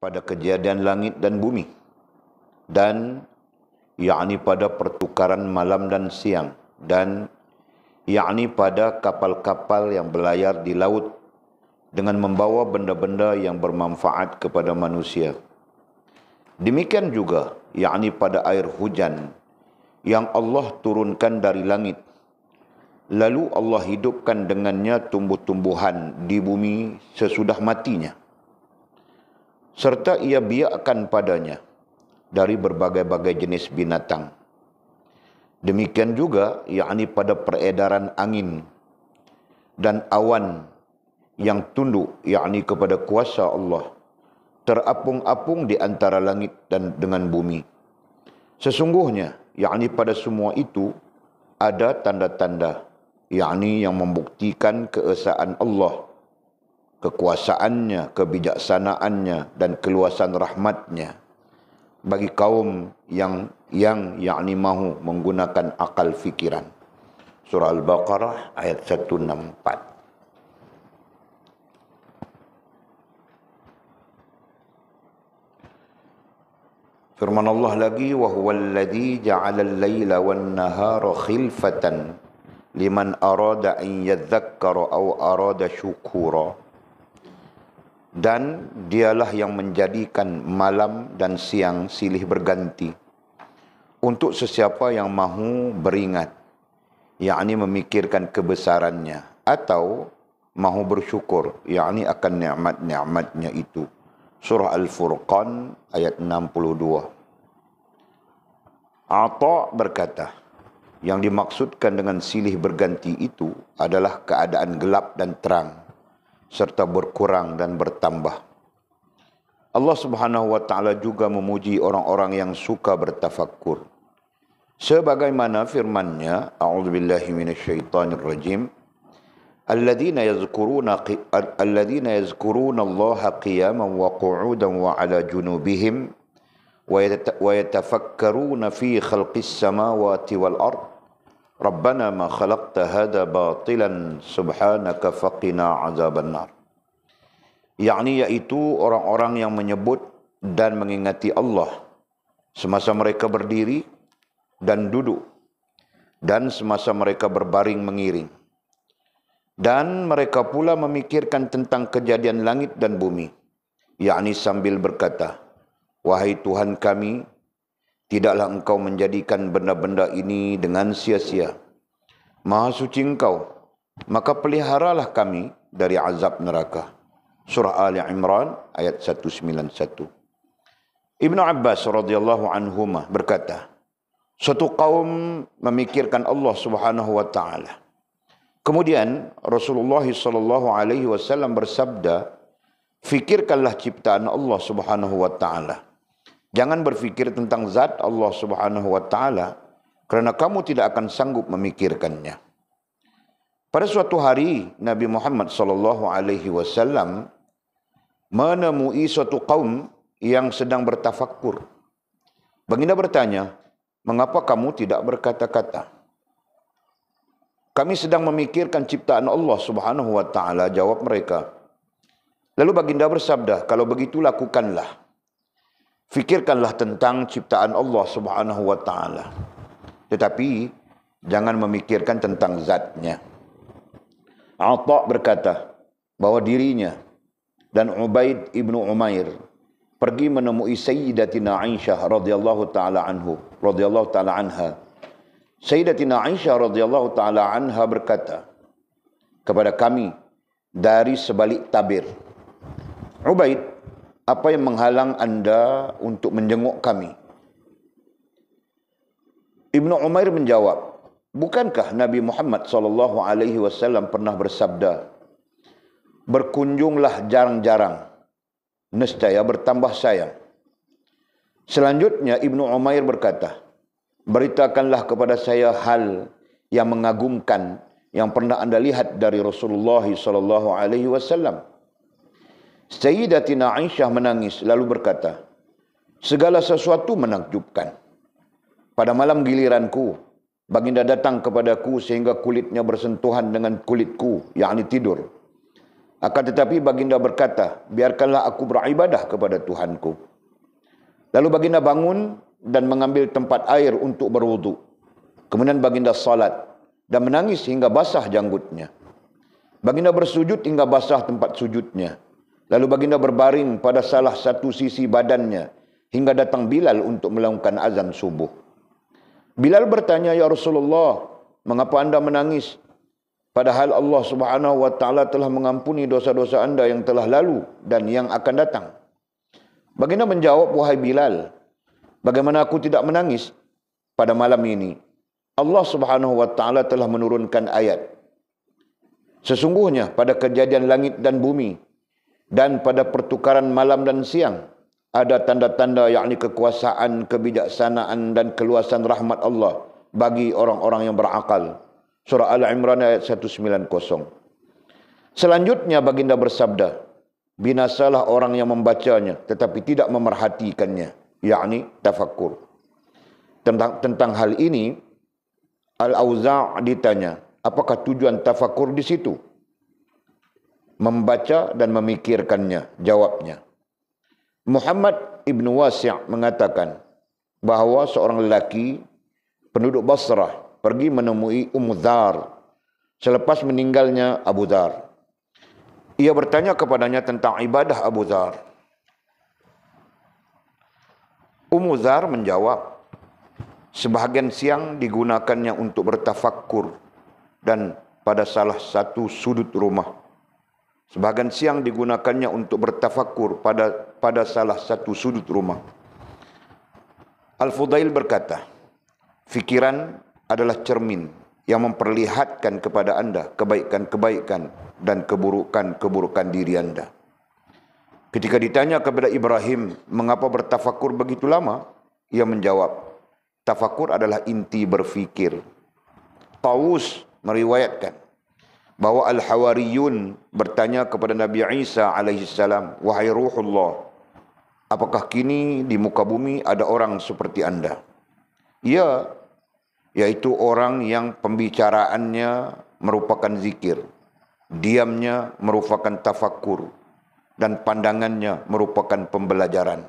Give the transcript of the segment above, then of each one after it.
pada kejadian langit dan bumi dan yakni pada pertukaran malam dan siang dan yakni pada kapal-kapal yang berlayar di laut dengan membawa benda-benda yang bermanfaat kepada manusia demikian juga yakni pada air hujan yang Allah turunkan dari langit lalu Allah hidupkan dengannya tumbuh-tumbuhan di bumi sesudah matinya serta ia biarkan padanya dari berbagai-bagai jenis binatang. Demikian juga yakni pada peredaran angin dan awan yang tunduk yakni kepada kuasa Allah terapung-apung di antara langit dan dengan bumi. Sesungguhnya yakni pada semua itu ada tanda-tanda yakni yang membuktikan keesaan Allah kekuasaannya, kebijaksanaannya dan keluasan rahmatnya bagi kaum yang yang yakni mahu menggunakan akal fikiran. Surah Al-Baqarah ayat 164. Firman Allah lagi wa huwal ladzi ja'ala al-laila wan nahara khilfatan liman arada an yadhakkara aw arada syukura dan dialah yang menjadikan malam dan siang silih berganti untuk sesiapa yang mahu beringat yakni memikirkan kebesarannya atau mahu bersyukur yakni akan nikmat-nikmatnya itu surah al-furqan ayat 62 Atha berkata yang dimaksudkan dengan silih berganti itu adalah keadaan gelap dan terang serta berkurang dan bertambah. Allah Subhanahu wa taala juga memuji orang-orang yang suka bertafakkur. Sebagaimana firman-Nya, a'udzubillahi minasyaitonir rajim. Alladzina yadhkuruna alladzina yadhkuruna Allah qiyaman wa qu'udan wa 'ala junubihim wa yatafakkaruna fi khalqis samawati wal ardh Rabbana ما خلقت هذا باطلا سبحانك فقنا عذاب النار yakni yaitu orang-orang yang menyebut dan mengingati Allah semasa mereka berdiri dan duduk dan semasa mereka berbaring mengiring dan mereka pula memikirkan tentang kejadian langit dan bumi yakni sambil berkata wahai Tuhan kami Tidaklah engkau menjadikan benda-benda ini dengan sia-sia. Maha suci engkau. Maka peliharalah kami dari azab neraka. Surah Ali Imran ayat 191. Ibn Abbas radhiyallahu anhu berkata, Suatu kaum memikirkan Allah Subhanahu wa taala. Kemudian Rasulullah sallallahu alaihi wasallam bersabda, "Fikirkanlah ciptaan Allah Subhanahu wa taala." Jangan berfikir tentang zat Allah Subhanahu wa taala karena kamu tidak akan sanggup memikirkannya. Pada suatu hari Nabi Muhammad sallallahu alaihi wasallam menemui suatu kaum yang sedang bertafakur. Baginda bertanya, "Mengapa kamu tidak berkata-kata?" Kami sedang memikirkan ciptaan Allah Subhanahu wa taala jawab mereka. Lalu baginda bersabda, "Kalau begitu lakukanlah." fikirkanlah tentang ciptaan Allah Subhanahu wa taala. Tetapi jangan memikirkan tentang zatnya. Atha berkata bahwa dirinya dan Ubaid ibnu Umair pergi menemui Sayyidatina Aisyah radhiyallahu taala anhu radhiyallahu taala anha. Sayyidatina Aisyah radhiyallahu taala anha berkata kepada kami dari sebalik tabir. Ubaid apa yang menghalang anda untuk menjenguk kami? Ibn Umair menjawab, bukankah Nabi Muhammad saw pernah bersabda, berkunjunglah jarang-jarang, nescaya bertambah sayang. Selanjutnya Ibn Umair berkata, beritakanlah kepada saya hal yang mengagumkan yang pernah anda lihat dari Rasulullah saw. alaihi wasallam. Sayyidatina Aisyah menangis lalu berkata, Segala sesuatu menakjubkan. Pada malam giliranku, baginda datang kepadaku sehingga kulitnya bersentuhan dengan kulitku, yakni tidur. Akan tetapi baginda berkata, biarkanlah aku beribadah kepada Tuhanku. Lalu baginda bangun dan mengambil tempat air untuk berwudu. Kemudian baginda salat dan menangis hingga basah janggutnya. Baginda bersujud hingga basah tempat sujudnya. Lalu baginda berbaring pada salah satu sisi badannya hingga datang Bilal untuk melakukan azan subuh. Bilal bertanya, "Ya Rasulullah, mengapa Anda menangis padahal Allah Subhanahu wa taala telah mengampuni dosa-dosa Anda yang telah lalu dan yang akan datang?" Baginda menjawab, "Wahai Bilal, bagaimana aku tidak menangis pada malam ini? Allah Subhanahu wa taala telah menurunkan ayat. Sesungguhnya pada kejadian langit dan bumi, dan pada pertukaran malam dan siang ada tanda-tanda yakni kekuasaan, kebijaksanaan dan keluasan rahmat Allah bagi orang-orang yang berakal. Surah Al-Imran ayat 190. Selanjutnya baginda bersabda, binasalah orang yang membacanya tetapi tidak memerhatikannya, yakni tafakkur. Tentang tentang hal ini Al-Auza' ditanya, apakah tujuan tafakur di situ? membaca dan memikirkannya jawabnya Muhammad Ibn Wasi' mengatakan bahawa seorang lelaki penduduk Basrah pergi menemui Ummu Dhar selepas meninggalnya Abu Dhar. Ia bertanya kepadanya tentang ibadah Abu Dhar. Ummu Dhar menjawab, sebahagian siang digunakannya untuk bertafakkur dan pada salah satu sudut rumah Sebahagian siang digunakannya untuk bertafakur pada pada salah satu sudut rumah. Al-Fudail berkata, Fikiran adalah cermin yang memperlihatkan kepada anda kebaikan-kebaikan dan keburukan-keburukan diri anda. Ketika ditanya kepada Ibrahim mengapa bertafakur begitu lama, ia menjawab, tafakur adalah inti berfikir. Tawus meriwayatkan, bahawa al-hawariyun bertanya kepada Nabi Isa alaihi salam, "Wahai ruhullah, apakah kini di muka bumi ada orang seperti Anda?" Ya, yaitu orang yang pembicaraannya merupakan zikir, diamnya merupakan tafakur, dan pandangannya merupakan pembelajaran.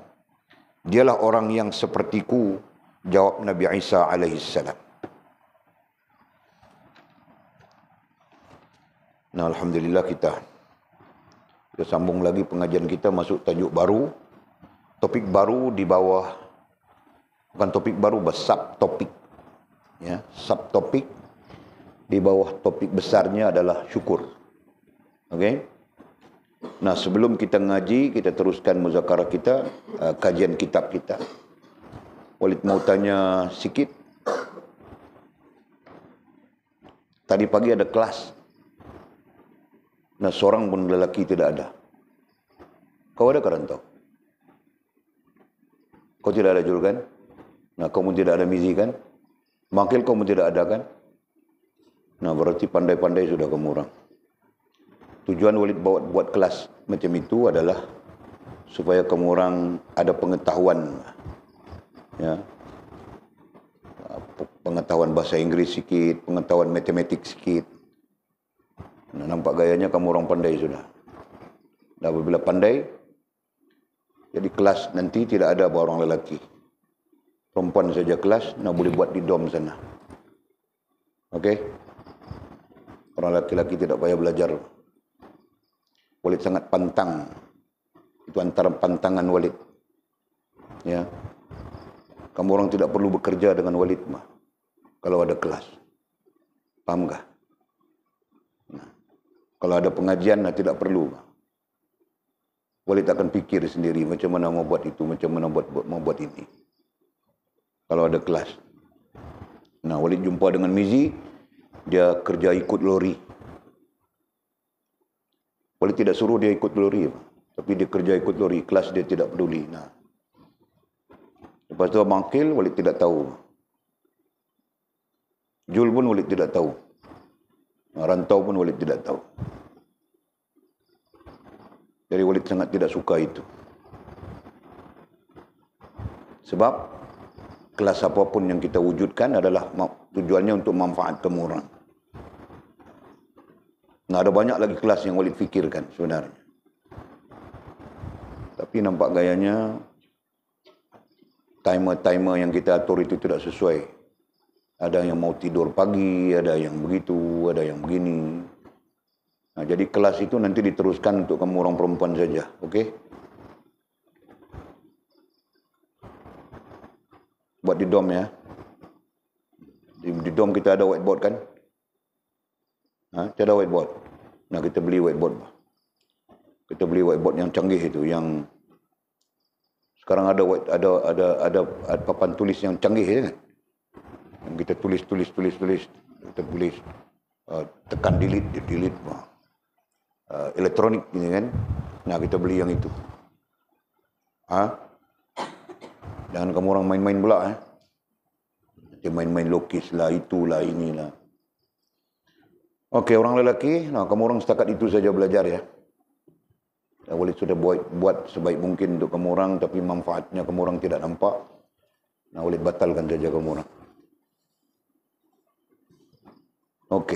Dialah orang yang sepertiku, jawab Nabi Isa alaihi Nah, Alhamdulillah kita kita sambung lagi pengajian kita masuk tajuk baru topik baru di bawah bukan topik baru sub topik ya sub topik di bawah topik besarnya adalah syukur okey nah sebelum kita ngaji kita teruskan muzakarah kita uh, kajian kitab kita Walid mau tanya sikit tadi pagi ada kelas Nah, seorang pun lelaki tidak ada. Kau ada kan tahu? Kau tidak ada julgan? Nah, kau pun tidak ada mizi kan? Makil kau pun tidak ada kan? Nah, berarti pandai-pandai sudah kamu orang. Tujuan Walid bawa buat kelas macam itu adalah supaya kamu orang ada pengetahuan. Ya. Pengetahuan bahasa Inggeris sikit, pengetahuan matematik sikit. Nampak gayanya kamu orang pandai sudah. Dan apabila pandai, jadi kelas nanti tidak ada buat orang lelaki. Perempuan saja kelas, nak boleh buat di dom sana. Okey? Orang lelaki-lelaki tidak payah belajar. Walid sangat pantang. Itu antara pantangan Walid. Ya. Kamu orang tidak perlu bekerja dengan Walid mah. Kalau ada kelas. Pahamkah? Kalau ada pengajian, nah, tidak perlu. Walid akan fikir sendiri macam mana mau buat itu, macam mana buat, buat mau buat ini. Kalau ada kelas. Nah, Walid jumpa dengan Mizi, dia kerja ikut lori. Walid tidak suruh dia ikut lori. Tapi dia kerja ikut lori. Kelas dia tidak peduli. Nah. Lepas tu Abang Akil, Walid tidak tahu. Jul pun Walid tidak tahu. Rantau pun Walid tidak tahu. Jadi Walid sangat tidak suka itu. Sebab kelas apapun yang kita wujudkan adalah tujuannya untuk manfaat kemurahan. Nah, ada banyak lagi kelas yang Walid fikirkan sebenarnya. Tapi nampak gayanya timer-timer yang kita atur itu tidak sesuai ada yang mau tidur pagi, ada yang begitu, ada yang begini. Nah, jadi kelas itu nanti diteruskan untuk kamu orang perempuan saja, oke? Okay? Buat di dom ya. Di, di dom kita ada whiteboard kan? Ha, kita ada whiteboard. Nah, kita beli whiteboard. Kita beli whiteboard yang canggih itu yang sekarang ada white, ada, ada ada ada papan tulis yang canggih ya. Yang kita tulis, tulis, tulis, tulis. Kita tulis. Uh, tekan delete, delete. Uh, uh elektronik ni kan. Nah, kita beli yang itu. Ha? Jangan kamu orang main-main pula. Eh? Nanti main-main lukis lah, itulah, inilah. Okey, orang lelaki. Nah, kamu orang setakat itu saja belajar ya. Ya, boleh sudah buat, buat sebaik mungkin untuk kamu orang tapi manfaatnya kamu orang tidak nampak. Nah, boleh batalkan saja kamu orang. Ok.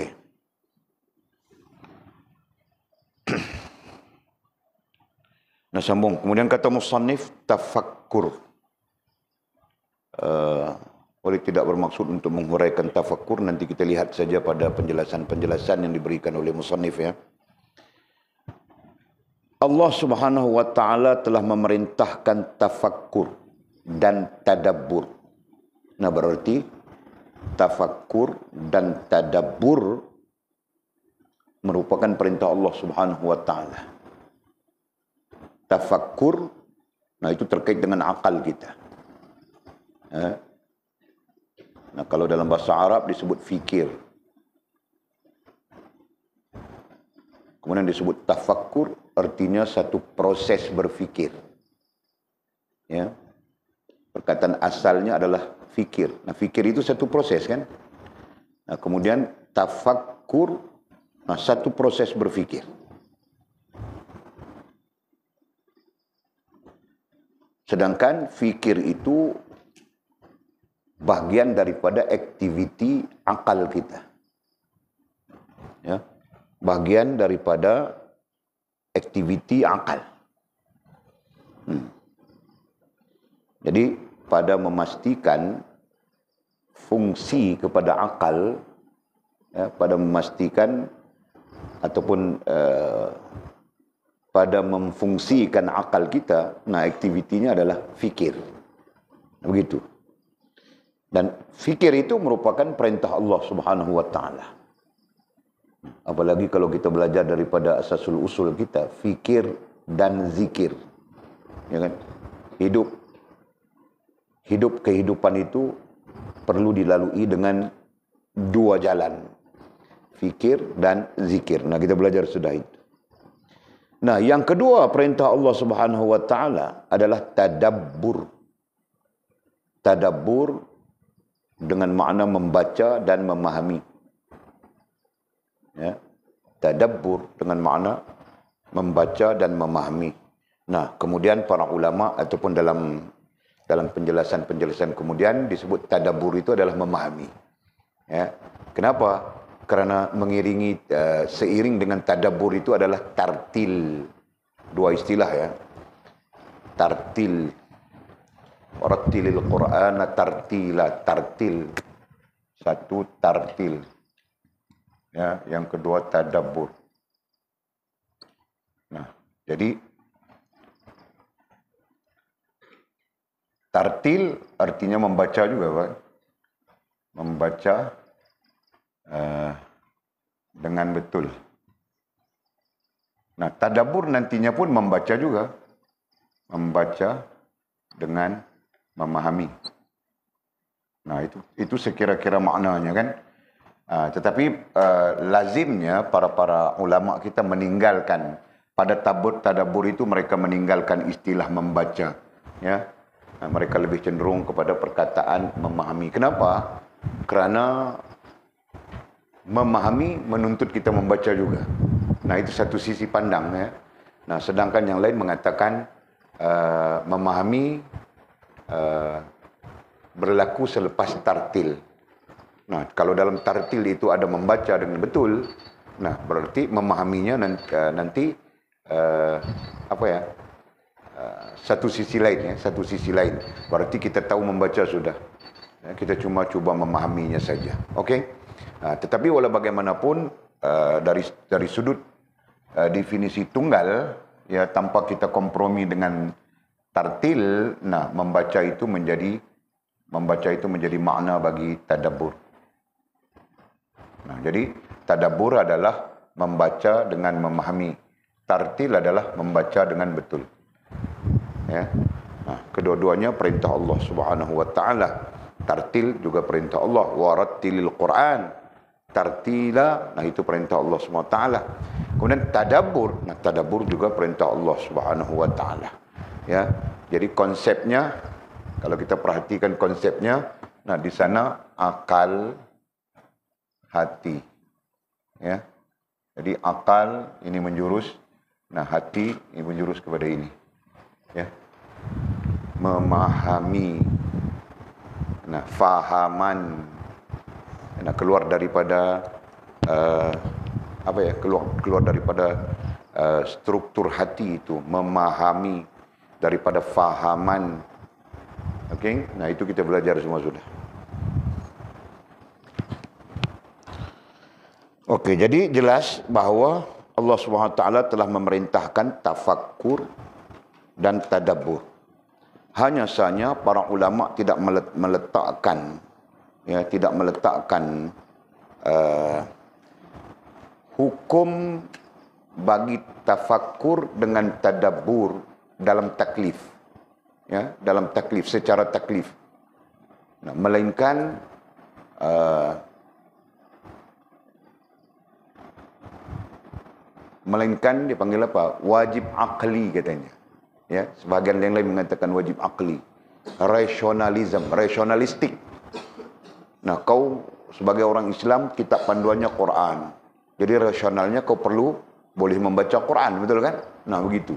Nak sambung. Kemudian kata Musanif tafakkur. Uh, eh, oleh tidak bermaksud untuk menghuraikan tafakkur, nanti kita lihat saja pada penjelasan-penjelasan yang diberikan oleh Musanif ya. Allah subhanahu wa ta'ala telah memerintahkan tafakkur dan tadabbur. Nah berarti tafakkur dan tadabbur merupakan perintah Allah Subhanahu wa taala. Tafakkur nah itu terkait dengan akal kita. Ha? Nah kalau dalam bahasa Arab disebut fikir. Kemudian disebut tafakkur artinya satu proses berfikir. Ya. Perkataan asalnya adalah fikir. Nah, fikir itu satu proses kan? Nah, kemudian tafakkur, nah satu proses berfikir. Sedangkan fikir itu bagian daripada activity akal kita. Ya, bagian daripada activity akal. Hmm. Jadi pada memastikan fungsi kepada akal ya, pada memastikan ataupun uh, pada memfungsikan akal kita nah aktivitinya adalah fikir begitu dan fikir itu merupakan perintah Allah Subhanahu wa taala apalagi kalau kita belajar daripada asasul usul kita fikir dan zikir ya kan hidup hidup kehidupan itu perlu dilalui dengan dua jalan fikir dan zikir nah kita belajar sudah itu nah yang kedua perintah Allah Subhanahu wa taala adalah tadabbur tadabbur dengan makna membaca dan memahami ya tadabbur dengan makna membaca dan memahami nah kemudian para ulama ataupun dalam dalam penjelasan-penjelasan kemudian disebut tadabur itu adalah memahami. Ya. Kenapa? Karena mengiringi uh, seiring dengan tadabur itu adalah tartil. Dua istilah ya. Tartil. Rattilil Qur'ana tartila tartil. Satu tartil. Ya, yang kedua tadabur. Nah, jadi Tartil artinya membaca juga, Pak. Membaca uh, dengan betul. Nah, tadabur nantinya pun membaca juga. Membaca dengan memahami. Nah, itu itu sekira-kira maknanya, kan? Uh, tetapi uh, lazimnya para-para ulama kita meninggalkan pada tabut tadabur itu mereka meninggalkan istilah membaca ya Ah, mereka lebih cenderung kepada perkataan memahami. Kenapa? Kerana memahami menuntut kita membaca juga. Nah, itu satu sisi pandang ya. Nah, sedangkan yang lain mengatakan uh, memahami uh, berlaku selepas tartil. Nah, kalau dalam tartil itu ada membaca dengan betul, nah berarti memahaminya nanti, uh, nanti uh, apa ya? satu sisi lain ya, satu sisi lain. Berarti kita tahu membaca sudah. Ya, kita cuma cuba memahaminya saja. Okey. Ha, ah, tetapi walau bagaimanapun uh, dari dari sudut uh, definisi tunggal ya tanpa kita kompromi dengan tartil nah membaca itu menjadi membaca itu menjadi makna bagi tadabbur. Nah, jadi tadabbur adalah membaca dengan memahami. Tartil adalah membaca dengan betul ya nah, kedua-duanya perintah Allah Subhanahu wa taala tartil juga perintah Allah warattilil Quran tartila nah itu perintah Allah Subhanahu wa taala kemudian tadabbur nah tadabbur juga perintah Allah Subhanahu wa taala ya jadi konsepnya kalau kita perhatikan konsepnya nah di sana akal hati ya jadi akal ini menjurus nah hati ini menjurus kepada ini memahami nah fahaman nah keluar daripada uh, apa ya keluar keluar daripada uh, struktur hati itu memahami daripada fahaman okey nah itu kita belajar semua sudah Okey, jadi jelas bahawa Allah Subhanahu Taala telah memerintahkan tafakkur dan tadabbur. Hanya sahaja para ulama tidak meletakkan ya tidak meletakkan uh, hukum bagi tafakkur dengan tadabbur dalam taklif ya dalam taklif secara taklif nah, melainkan uh, melainkan dipanggil apa wajib akli katanya ya sebahagian yang lain mengatakan wajib akli rasionalism rasionalistik nah kau sebagai orang Islam kitab panduannya Quran jadi rasionalnya kau perlu boleh membaca Quran betul kan nah begitu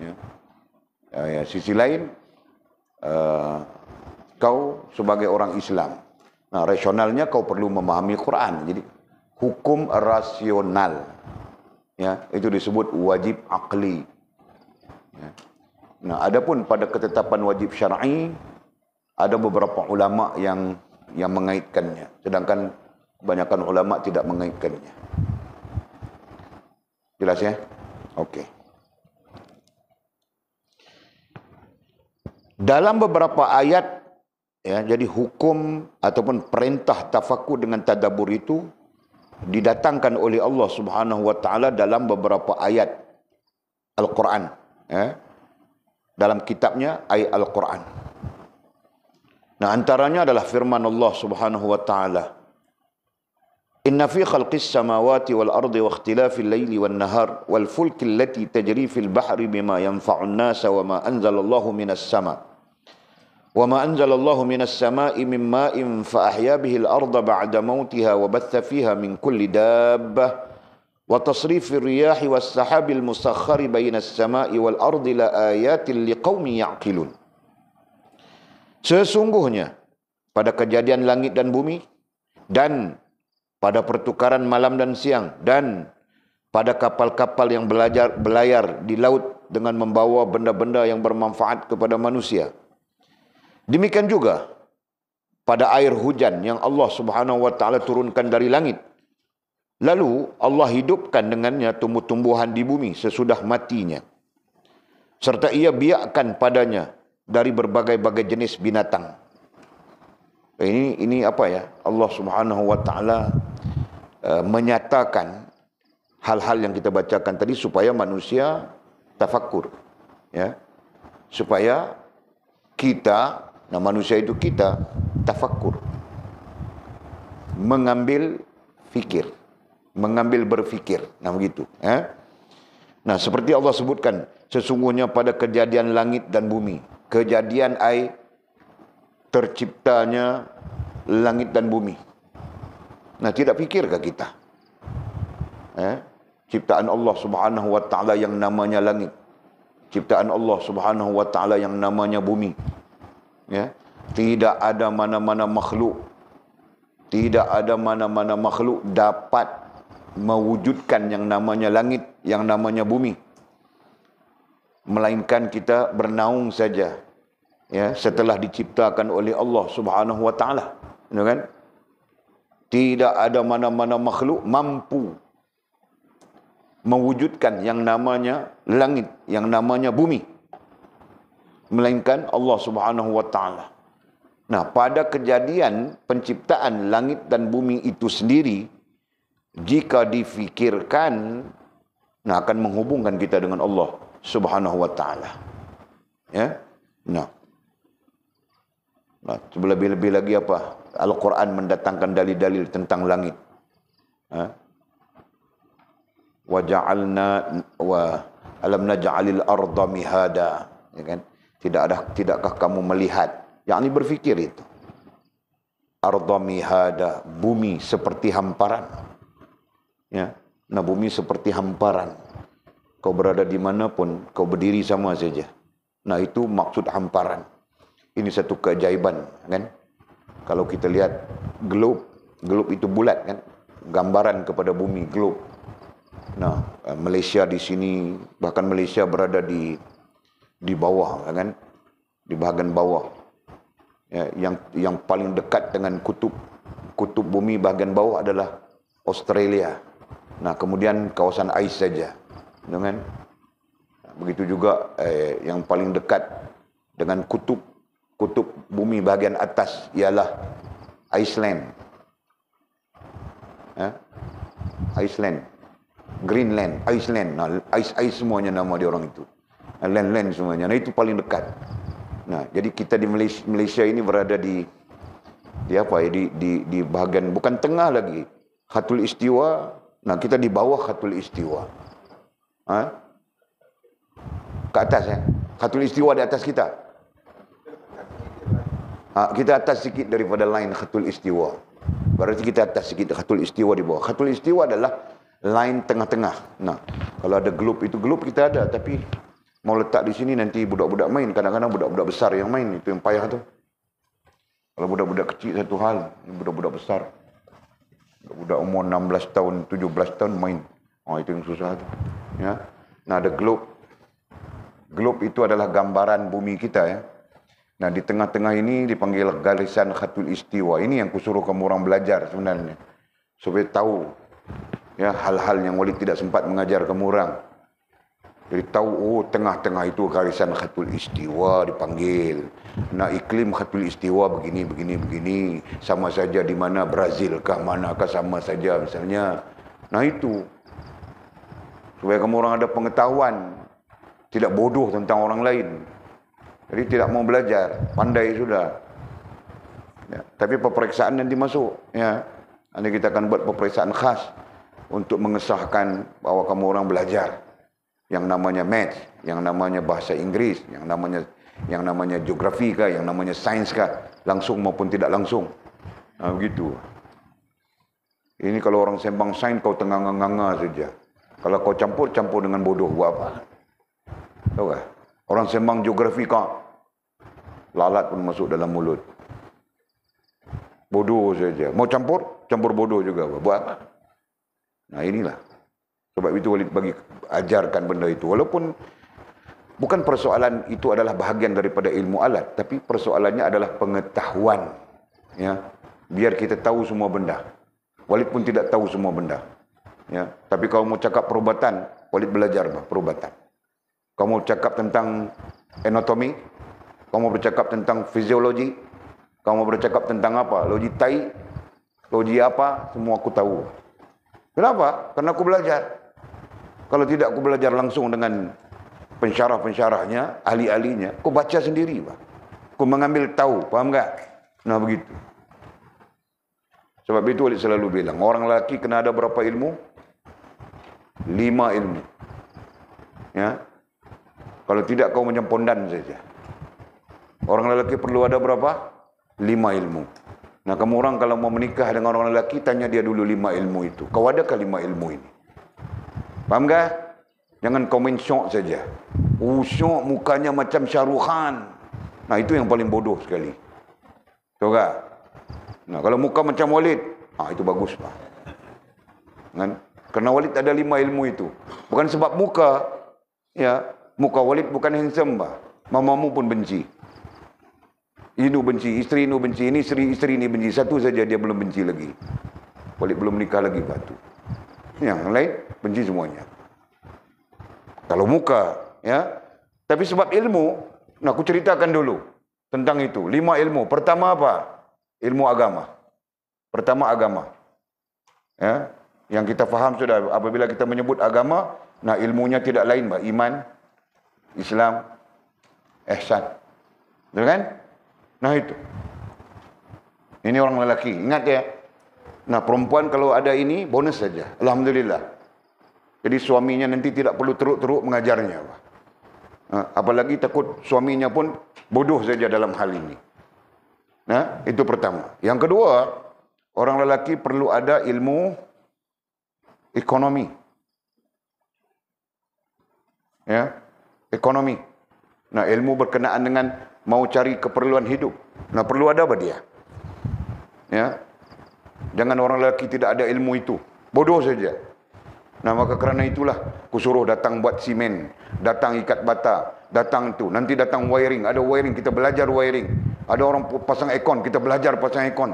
ya ya, ya. sisi lain uh, kau sebagai orang Islam nah rasionalnya kau perlu memahami Quran jadi hukum rasional ya itu disebut wajib akli ya. nah adapun pada ketetapan wajib syar'i ada beberapa ulama yang yang mengaitkannya sedangkan banyakkan ulama tidak mengaitkannya jelas ya okay. dalam beberapa ayat ya jadi hukum ataupun perintah tafakur dengan tadabur itu didatangkan oleh Allah Subhanahu wa taala dalam beberapa ayat Al-Quran ya dalam kitabnya ayat Al-Quran. Nah, antaranya adalah firman Allah Subhanahu wa taala. Inna fi khalqis samawati wal ardi wa ikhtilafil laili wan nahar wal fulki allati tajri fil bahri bima yanfa'un nasa wa ma anzalallahu minas sama'. وما أنزل الله من السماء من ماء فأحيا به الأرض بعد موتها وبث فيها من كل دابة وتصريف الرياح والسحاب المسخر بين السماء والأرض لآيات لقوم يعقلون Sesungguhnya pada kejadian langit dan bumi dan pada pertukaran malam dan siang dan pada kapal-kapal yang belajar, belayar di laut dengan membawa benda-benda yang bermanfaat kepada manusia. Demikian juga pada air hujan yang Allah Subhanahu wa taala turunkan dari langit. Lalu Allah hidupkan dengannya tumbuh-tumbuhan di bumi sesudah matinya. Serta ia biarkan padanya dari berbagai-bagai jenis binatang. Ini ini apa ya? Allah Subhanahu wa taala uh, menyatakan hal-hal yang kita bacakan tadi supaya manusia tafakur, ya. Supaya kita Nah manusia itu kita tafakur. Mengambil fikir. Mengambil berfikir. Nah begitu. Eh? Nah seperti Allah sebutkan. Sesungguhnya pada kejadian langit dan bumi. Kejadian air. Terciptanya langit dan bumi. Nah tidak fikirkah kita? Eh? Ciptaan Allah subhanahu wa ta'ala yang namanya langit. Ciptaan Allah subhanahu wa ta'ala yang namanya bumi ya tidak ada mana-mana makhluk tidak ada mana-mana makhluk dapat mewujudkan yang namanya langit yang namanya bumi melainkan kita bernaung saja ya setelah diciptakan oleh Allah Subhanahu wa taala you kan tidak ada mana-mana makhluk mampu mewujudkan yang namanya langit yang namanya bumi melainkan Allah Subhanahu wa taala. Nah, pada kejadian penciptaan langit dan bumi itu sendiri jika difikirkan nah akan menghubungkan kita dengan Allah Subhanahu wa taala. Ya. Nah. Nah, lebih-lebih lagi apa? Al-Qur'an mendatangkan dalil-dalil tentang langit. Ha? Wa ja'alna wa alam naj'alil arda mihada, ya kan? tidak ada tidakkah kamu melihat yang ini berfikir itu ardami hada bumi seperti hamparan ya nah bumi seperti hamparan kau berada di mana pun kau berdiri sama saja nah itu maksud hamparan ini satu keajaiban kan kalau kita lihat globe globe itu bulat kan gambaran kepada bumi globe nah Malaysia di sini bahkan Malaysia berada di di bawah kan di bahagian bawah ya, yang yang paling dekat dengan kutub kutub bumi bahagian bawah adalah Australia nah kemudian kawasan ais saja dengan begitu juga eh, yang paling dekat dengan kutub kutub bumi bahagian atas ialah Iceland eh? Iceland Greenland Iceland nah, ais ais semuanya nama dia orang itu lain-lain semuanya. Nah itu paling dekat. Nah jadi kita di Malaysia, Malaysia ini berada di di apa ya di di di bahagian bukan tengah lagi hatul istiwa. Nah kita di bawah hatul istiwa. Ha? Ke atas ya. Hatul istiwa di atas kita. Ha, kita atas sikit daripada lain hatul istiwa. Berarti kita atas sikit hatul istiwa di bawah. Hatul istiwa adalah line tengah-tengah. Nah, kalau ada globe itu globe kita ada tapi Mau letak di sini nanti budak-budak main. Kadang-kadang budak-budak besar yang main. Itu yang payah tu. Kalau budak-budak kecil satu hal. Budak-budak besar. Budak-budak umur 16 tahun, 17 tahun main. Oh, itu yang susah tu. Ya. Nah, ada globe. Globe itu adalah gambaran bumi kita ya. Nah, di tengah-tengah ini dipanggil garisan khatul istiwa. Ini yang kusuruh kamu orang belajar sebenarnya. Supaya tahu ya hal-hal yang wali tidak sempat mengajar kamu orang. Jadi tahu oh tengah-tengah itu garisan khatul istiwa dipanggil. Nak iklim khatul istiwa begini begini begini sama saja di mana Brazil ke mana ke sama saja misalnya. Nah itu. Supaya kamu orang ada pengetahuan tidak bodoh tentang orang lain. Jadi tidak mau belajar, pandai sudah. Ya, tapi peperiksaan nanti masuk, ya. Nanti kita akan buat peperiksaan khas untuk mengesahkan bahwa kamu orang belajar yang namanya math, yang namanya bahasa Inggeris, yang namanya yang namanya geografi ke, yang namanya sains ke, langsung maupun tidak langsung. Nah, ha, begitu. Ini kalau orang sembang sains kau tengah nganga saja. Kalau kau campur campur dengan bodoh buat apa? Tahu tak? Orang sembang geografi kau lalat pun masuk dalam mulut. Bodoh saja. Mau campur? Campur bodoh juga. Buat apa? Nah inilah. Sebab itu Walid bagi ajarkan benda itu. Walaupun bukan persoalan itu adalah bahagian daripada ilmu alat. Tapi persoalannya adalah pengetahuan. Ya, Biar kita tahu semua benda. Walid pun tidak tahu semua benda. Ya, tapi kalau mau cakap perubatan, Walid belajar bah, perubatan. Kamu cakap tentang anatomi, kamu bercakap tentang fisiologi, kamu bercakap tentang apa? Logi tai, logi apa? Semua aku tahu. Kenapa? Karena aku belajar. Kalau tidak aku belajar langsung dengan pensyarah-pensyarahnya, ahli-ahlinya, aku baca sendiri, Pak. Aku mengambil tahu, paham tak? Nah, begitu. Sebab itu Walid selalu bilang, orang lelaki kena ada berapa ilmu? Lima ilmu. Ya. Kalau tidak kau macam pondan saja. Orang lelaki perlu ada berapa? Lima ilmu. Nah, kamu orang kalau mau menikah dengan orang lelaki, tanya dia dulu lima ilmu itu. Kau adakah lima ilmu ini? Faham ke? Jangan komen syok saja. Oh syok mukanya macam syaruhan. Nah itu yang paling bodoh sekali. Tahu ke? Nah kalau muka macam Walid. Ah itu bagus Pak. Kan? Kerana Walid ada lima ilmu itu. Bukan sebab muka. Ya. Muka Walid bukan handsome Pak. Mamamu pun benci. Inu benci. Isteri Inu benci. Ini isteri, isteri ini benci. Satu saja dia belum benci lagi. Walid belum nikah lagi Pak. Tuh yang lain benci semuanya. Kalau muka, ya. Tapi sebab ilmu, nak aku ceritakan dulu tentang itu. Lima ilmu. Pertama apa? Ilmu agama. Pertama agama. Ya. Yang kita faham sudah apabila kita menyebut agama, nah ilmunya tidak lain bah iman, Islam, ihsan. Betul kan? Nah itu. Ini orang lelaki. Ingat ya, Nah, perempuan kalau ada ini, bonus saja. Alhamdulillah. Jadi suaminya nanti tidak perlu teruk-teruk mengajarnya. Apalagi takut suaminya pun bodoh saja dalam hal ini. Nah, itu pertama. Yang kedua, orang lelaki perlu ada ilmu ekonomi. Ya, ekonomi. Nah, ilmu berkenaan dengan mau cari keperluan hidup. Nah, perlu ada apa dia? Ya, Jangan orang lelaki tidak ada ilmu itu. Bodoh saja. Nah, maka kerana itulah suruh datang buat simen, datang ikat bata, datang tu. Nanti datang wiring, ada wiring kita belajar wiring. Ada orang pasang aircon, kita belajar pasang aircon.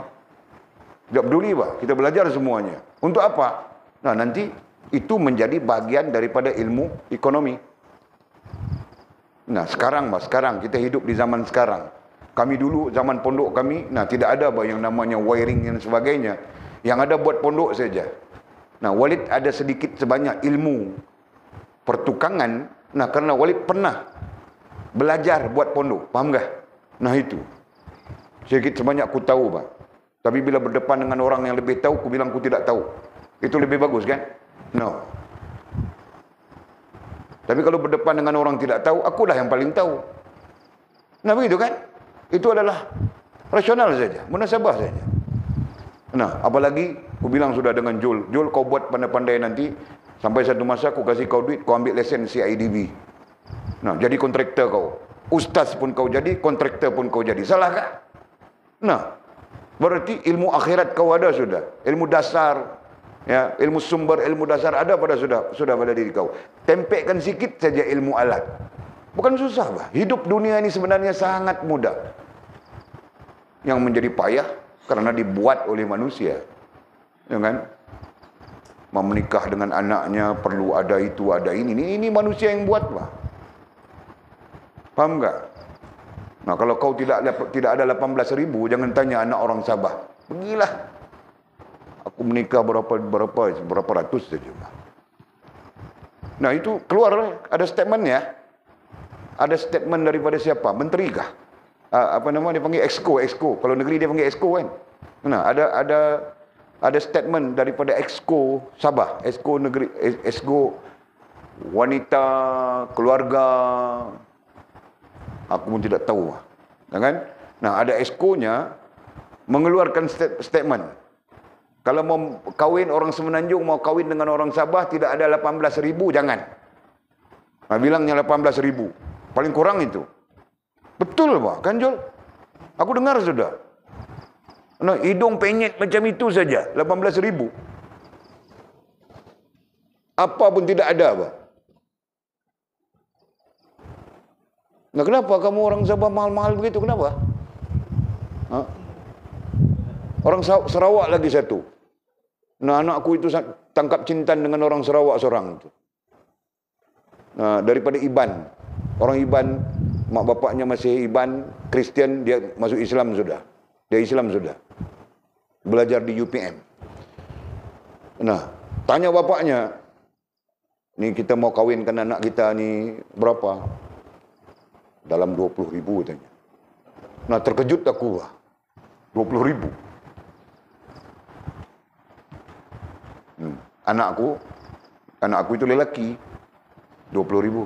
Tidak peduli bah, kita belajar semuanya. Untuk apa? Nah, nanti itu menjadi bagian daripada ilmu ekonomi. Nah, sekarang mas, sekarang kita hidup di zaman sekarang kami dulu zaman pondok kami nah tidak ada apa yang namanya wiring dan sebagainya yang ada buat pondok saja nah Walid ada sedikit sebanyak ilmu pertukangan nah kerana Walid pernah belajar buat pondok faham enggak nah itu sedikit sebanyak aku tahu Pak tapi bila berdepan dengan orang yang lebih tahu aku bilang aku tidak tahu itu lebih bagus kan no tapi kalau berdepan dengan orang tidak tahu akulah yang paling tahu nah begitu kan itu adalah rasional saja, munasabah saja. Nah, apalagi aku bilang sudah dengan Jul, Jul kau buat pandai-pandai nanti sampai satu masa aku kasih kau duit, kau ambil lesen IDB. Nah, jadi kontraktor kau. Ustaz pun kau jadi, kontraktor pun kau jadi. Salah kah? Nah, berarti ilmu akhirat kau ada sudah. Ilmu dasar, ya, ilmu sumber, ilmu dasar ada pada sudah sudah pada diri kau. Tempekkan sikit saja ilmu alat. Bukan susah bah. Hidup dunia ini sebenarnya sangat mudah yang menjadi payah karena dibuat oleh manusia. Ya kan? Memenikah dengan anaknya perlu ada itu, ada ini. Ini, ini manusia yang buat lah. Faham tak? Nah, kalau kau tidak tidak ada 18 ribu, jangan tanya anak orang Sabah. Pergilah. Aku menikah berapa berapa berapa ratus saja. Nah, itu keluar ada statement ya. Ada statement daripada siapa? Menteri kah? uh, apa nama dia panggil exco exco kalau negeri dia panggil exco kan nah ada ada ada statement daripada exco Sabah exco negeri exco wanita keluarga aku pun tidak tahu lah. kan nah ada exco nya mengeluarkan stat- statement kalau mau kahwin orang Semenanjung mau kahwin dengan orang Sabah tidak ada 18000 jangan. Nah, bilangnya 18 ribu Paling kurang itu. Betul bah, kan Jul? Aku dengar sudah. No, hidung penyet macam itu saja, 18 ribu. Apa pun tidak ada bah. Nah, kenapa kamu orang Sabah mahal-mahal begitu? Kenapa? Ha? Orang Sarawak lagi satu. Nah, anakku itu tangkap cintan dengan orang Sarawak seorang itu. Nah, daripada Iban. Orang Iban mak bapaknya masih Iban, Kristian, dia masuk Islam sudah. Dia Islam sudah. Belajar di UPM. Nah, tanya bapaknya, ni kita mau kawinkan anak kita ni berapa? Dalam 20 ribu katanya. Nah, terkejut aku lah. 20 ribu. Hmm. Anakku, anakku itu lelaki. 20 ribu.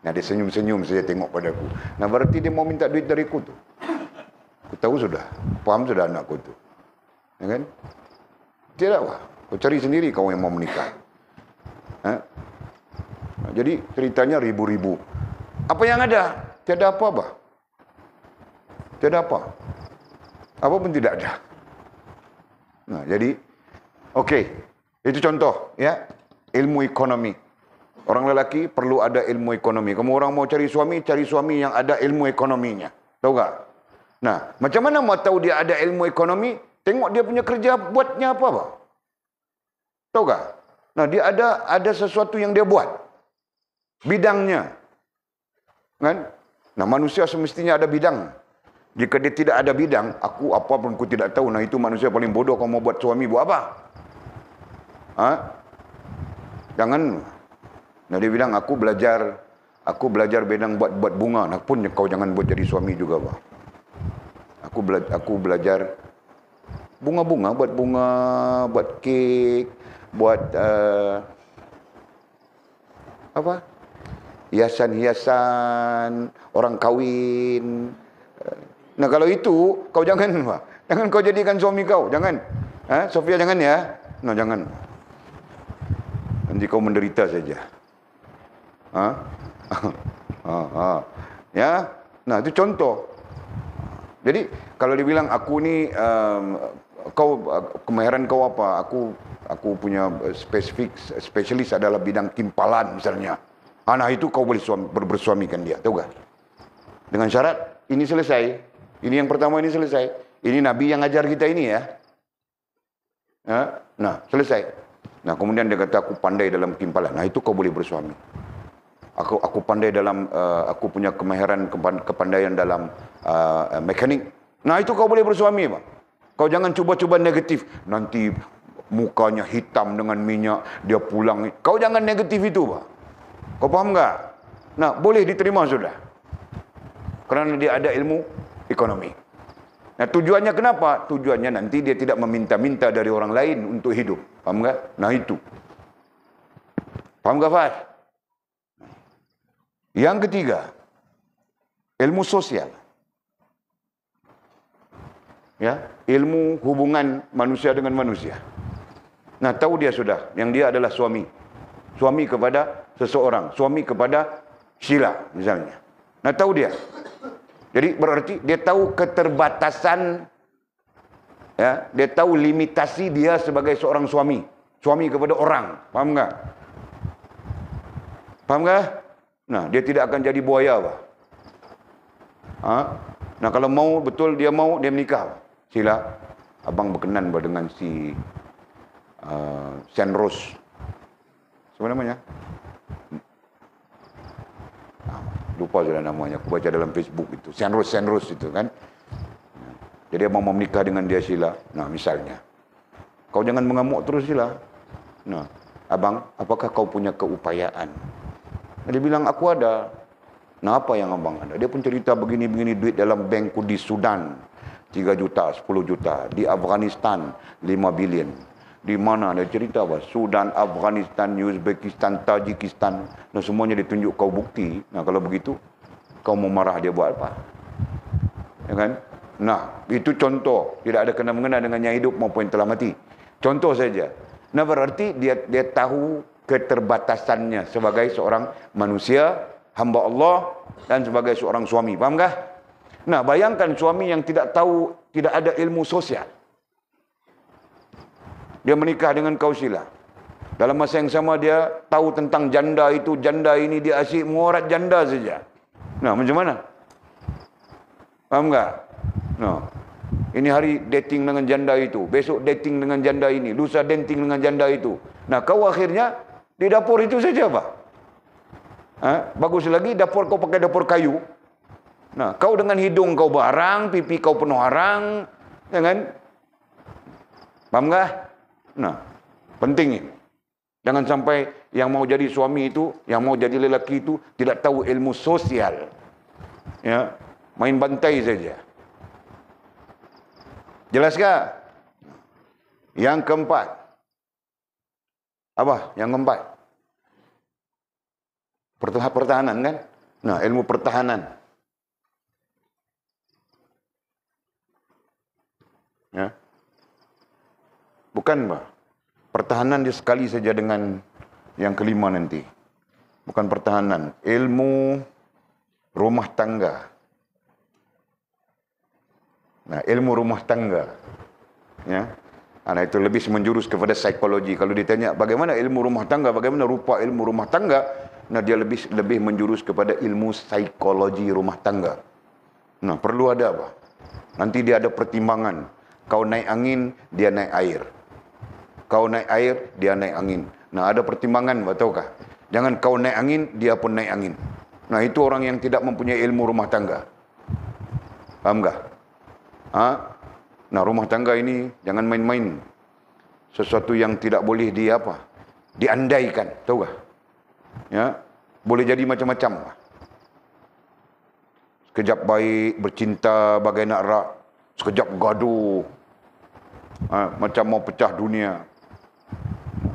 Nah dia senyum-senyum saja tengok pada aku. Nah berarti dia mau minta duit dari aku tu. Aku tahu sudah. Faham sudah anak aku tu. Ya kan? Tidak apa. Kau cari sendiri kau yang mau menikah. Ha? Nah, jadi ceritanya ribu-ribu. Apa yang ada? Tiada apa-apa. Tiada apa. Apa pun tidak ada. Nah, jadi, okey. Itu contoh, ya. Ilmu ekonomi. Orang lelaki perlu ada ilmu ekonomi. Kamu orang mau cari suami, cari suami yang ada ilmu ekonominya. Tahu tak? Nah, macam mana mau tahu dia ada ilmu ekonomi? Tengok dia punya kerja buatnya apa apa. Tahu tak? Nah, dia ada ada sesuatu yang dia buat. Bidangnya. Kan? Nah, manusia semestinya ada bidang. Jika dia tidak ada bidang, aku apa pun aku tidak tahu. Nah, itu manusia paling bodoh kau mau buat suami buat apa? Ha? Jangan. Nah, dia bilang, aku belajar aku belajar benang buat buat bunga. Nak pun kau jangan buat jadi suami juga, Pak. Aku, bela aku belajar bunga-bunga, buat bunga, buat kek, buat uh, apa? Hiasan-hiasan, orang kahwin. Nah, kalau itu, kau jangan, Pak. Jangan kau jadikan suami kau. Jangan. Ha? Sofia, jangan ya. No, jangan. Nanti kau menderita saja. Ah? Ah, ah. ya. Nah, itu contoh. Jadi kalau dibilang aku ni um, kau kemahiran kau apa? Aku aku punya spesifik spesialis adalah bidang timpalan misalnya. Anak itu kau boleh suami, ber, bersuamikan dia, tahu gak? Dengan syarat ini selesai. Ini yang pertama ini selesai. Ini Nabi yang ajar kita ini ya. Nah, selesai. Nah, kemudian dia kata aku pandai dalam timpalan. Nah, itu kau boleh bersuami. aku aku pandai dalam uh, aku punya kemahiran kepandaian dalam uh, uh, mekanik nah itu kau boleh bersuami pak kau jangan cuba-cuba negatif nanti mukanya hitam dengan minyak dia pulang kau jangan negatif itu pak kau paham tak? nah boleh diterima sudah kerana dia ada ilmu ekonomi nah tujuannya kenapa tujuannya nanti dia tidak meminta-minta dari orang lain untuk hidup paham tak? nah itu paham tak, pak yang ketiga, ilmu sosial. Ya, ilmu hubungan manusia dengan manusia. Nah, tahu dia sudah yang dia adalah suami. Suami kepada seseorang, suami kepada sila, misalnya. Nah, tahu dia. Jadi berarti dia tahu keterbatasan ya, dia tahu limitasi dia sebagai seorang suami, suami kepada orang. Paham enggak? Paham enggak? Nah, dia tidak akan jadi buaya apa? Ha? Nah, kalau mau betul dia mau dia menikah. Sila abang berkenan apa, dengan si uh, Saint Rose. namanya? Nah, lupa sudah namanya. Aku baca dalam Facebook itu. Senros, Senros itu kan. jadi abang mau menikah dengan dia Sila. Nah, misalnya. Kau jangan mengamuk terus Sila. Nah, abang, apakah kau punya keupayaan? Dia bilang, aku ada. Nah, apa yang abang ada? Dia pun cerita begini-begini duit dalam bankku di Sudan. 3 juta, 10 juta. Di Afghanistan, 5 bilion. Di mana dia cerita apa? Sudan, Afghanistan, Uzbekistan, Tajikistan. Nah, semuanya ditunjuk kau bukti. Nah, kalau begitu, kau mau marah dia buat apa? Ya kan? Nah, itu contoh. Tidak ada kena-mengena dengan yang hidup maupun yang telah mati. Contoh saja. Nah, berarti dia dia tahu keterbatasannya sebagai seorang manusia, hamba Allah dan sebagai seorang suami. Fahamkah? Nah, bayangkan suami yang tidak tahu, tidak ada ilmu sosial. Dia menikah dengan Kausila. Dalam masa yang sama dia tahu tentang janda itu, janda ini dia asyik muarat janda saja. Nah, macam mana? Faham enggak? Nah. Ini hari dating dengan janda itu, besok dating dengan janda ini, lusa dating dengan janda itu. Nah, kau akhirnya di dapur itu saja apa? Ha? Bagus lagi dapur kau pakai dapur kayu. Nah, kau dengan hidung kau barang, pipi kau penuh harang, ya kan? Paham enggak? Nah, penting ini. Jangan sampai yang mau jadi suami itu, yang mau jadi lelaki itu tidak tahu ilmu sosial. Ya, main bantai saja. Jelas enggak? Yang keempat. Apa? Yang keempat pertahanan kan? Nah, ilmu pertahanan. Ya. Bukan bah. Pertahanan dia sekali saja dengan yang kelima nanti. Bukan pertahanan. Ilmu rumah tangga. Nah, ilmu rumah tangga. Ya. Ah, nah, itu lebih menjurus kepada psikologi. Kalau ditanya bagaimana ilmu rumah tangga, bagaimana rupa ilmu rumah tangga, Nah dia lebih lebih menjurus kepada ilmu psikologi rumah tangga. Nah perlu ada apa? Nanti dia ada pertimbangan. Kau naik angin, dia naik air. Kau naik air, dia naik angin. Nah ada pertimbangan, betulkah? Jangan kau naik angin, dia pun naik angin. Nah itu orang yang tidak mempunyai ilmu rumah tangga. Faham tak? Ha? Nah rumah tangga ini jangan main-main. Sesuatu yang tidak boleh di apa? Diandaikan, tahu tak? ya boleh jadi macam-macam lah. Sekejap baik, bercinta bagai nak rak. Sekejap gaduh. Ha, macam mau pecah dunia.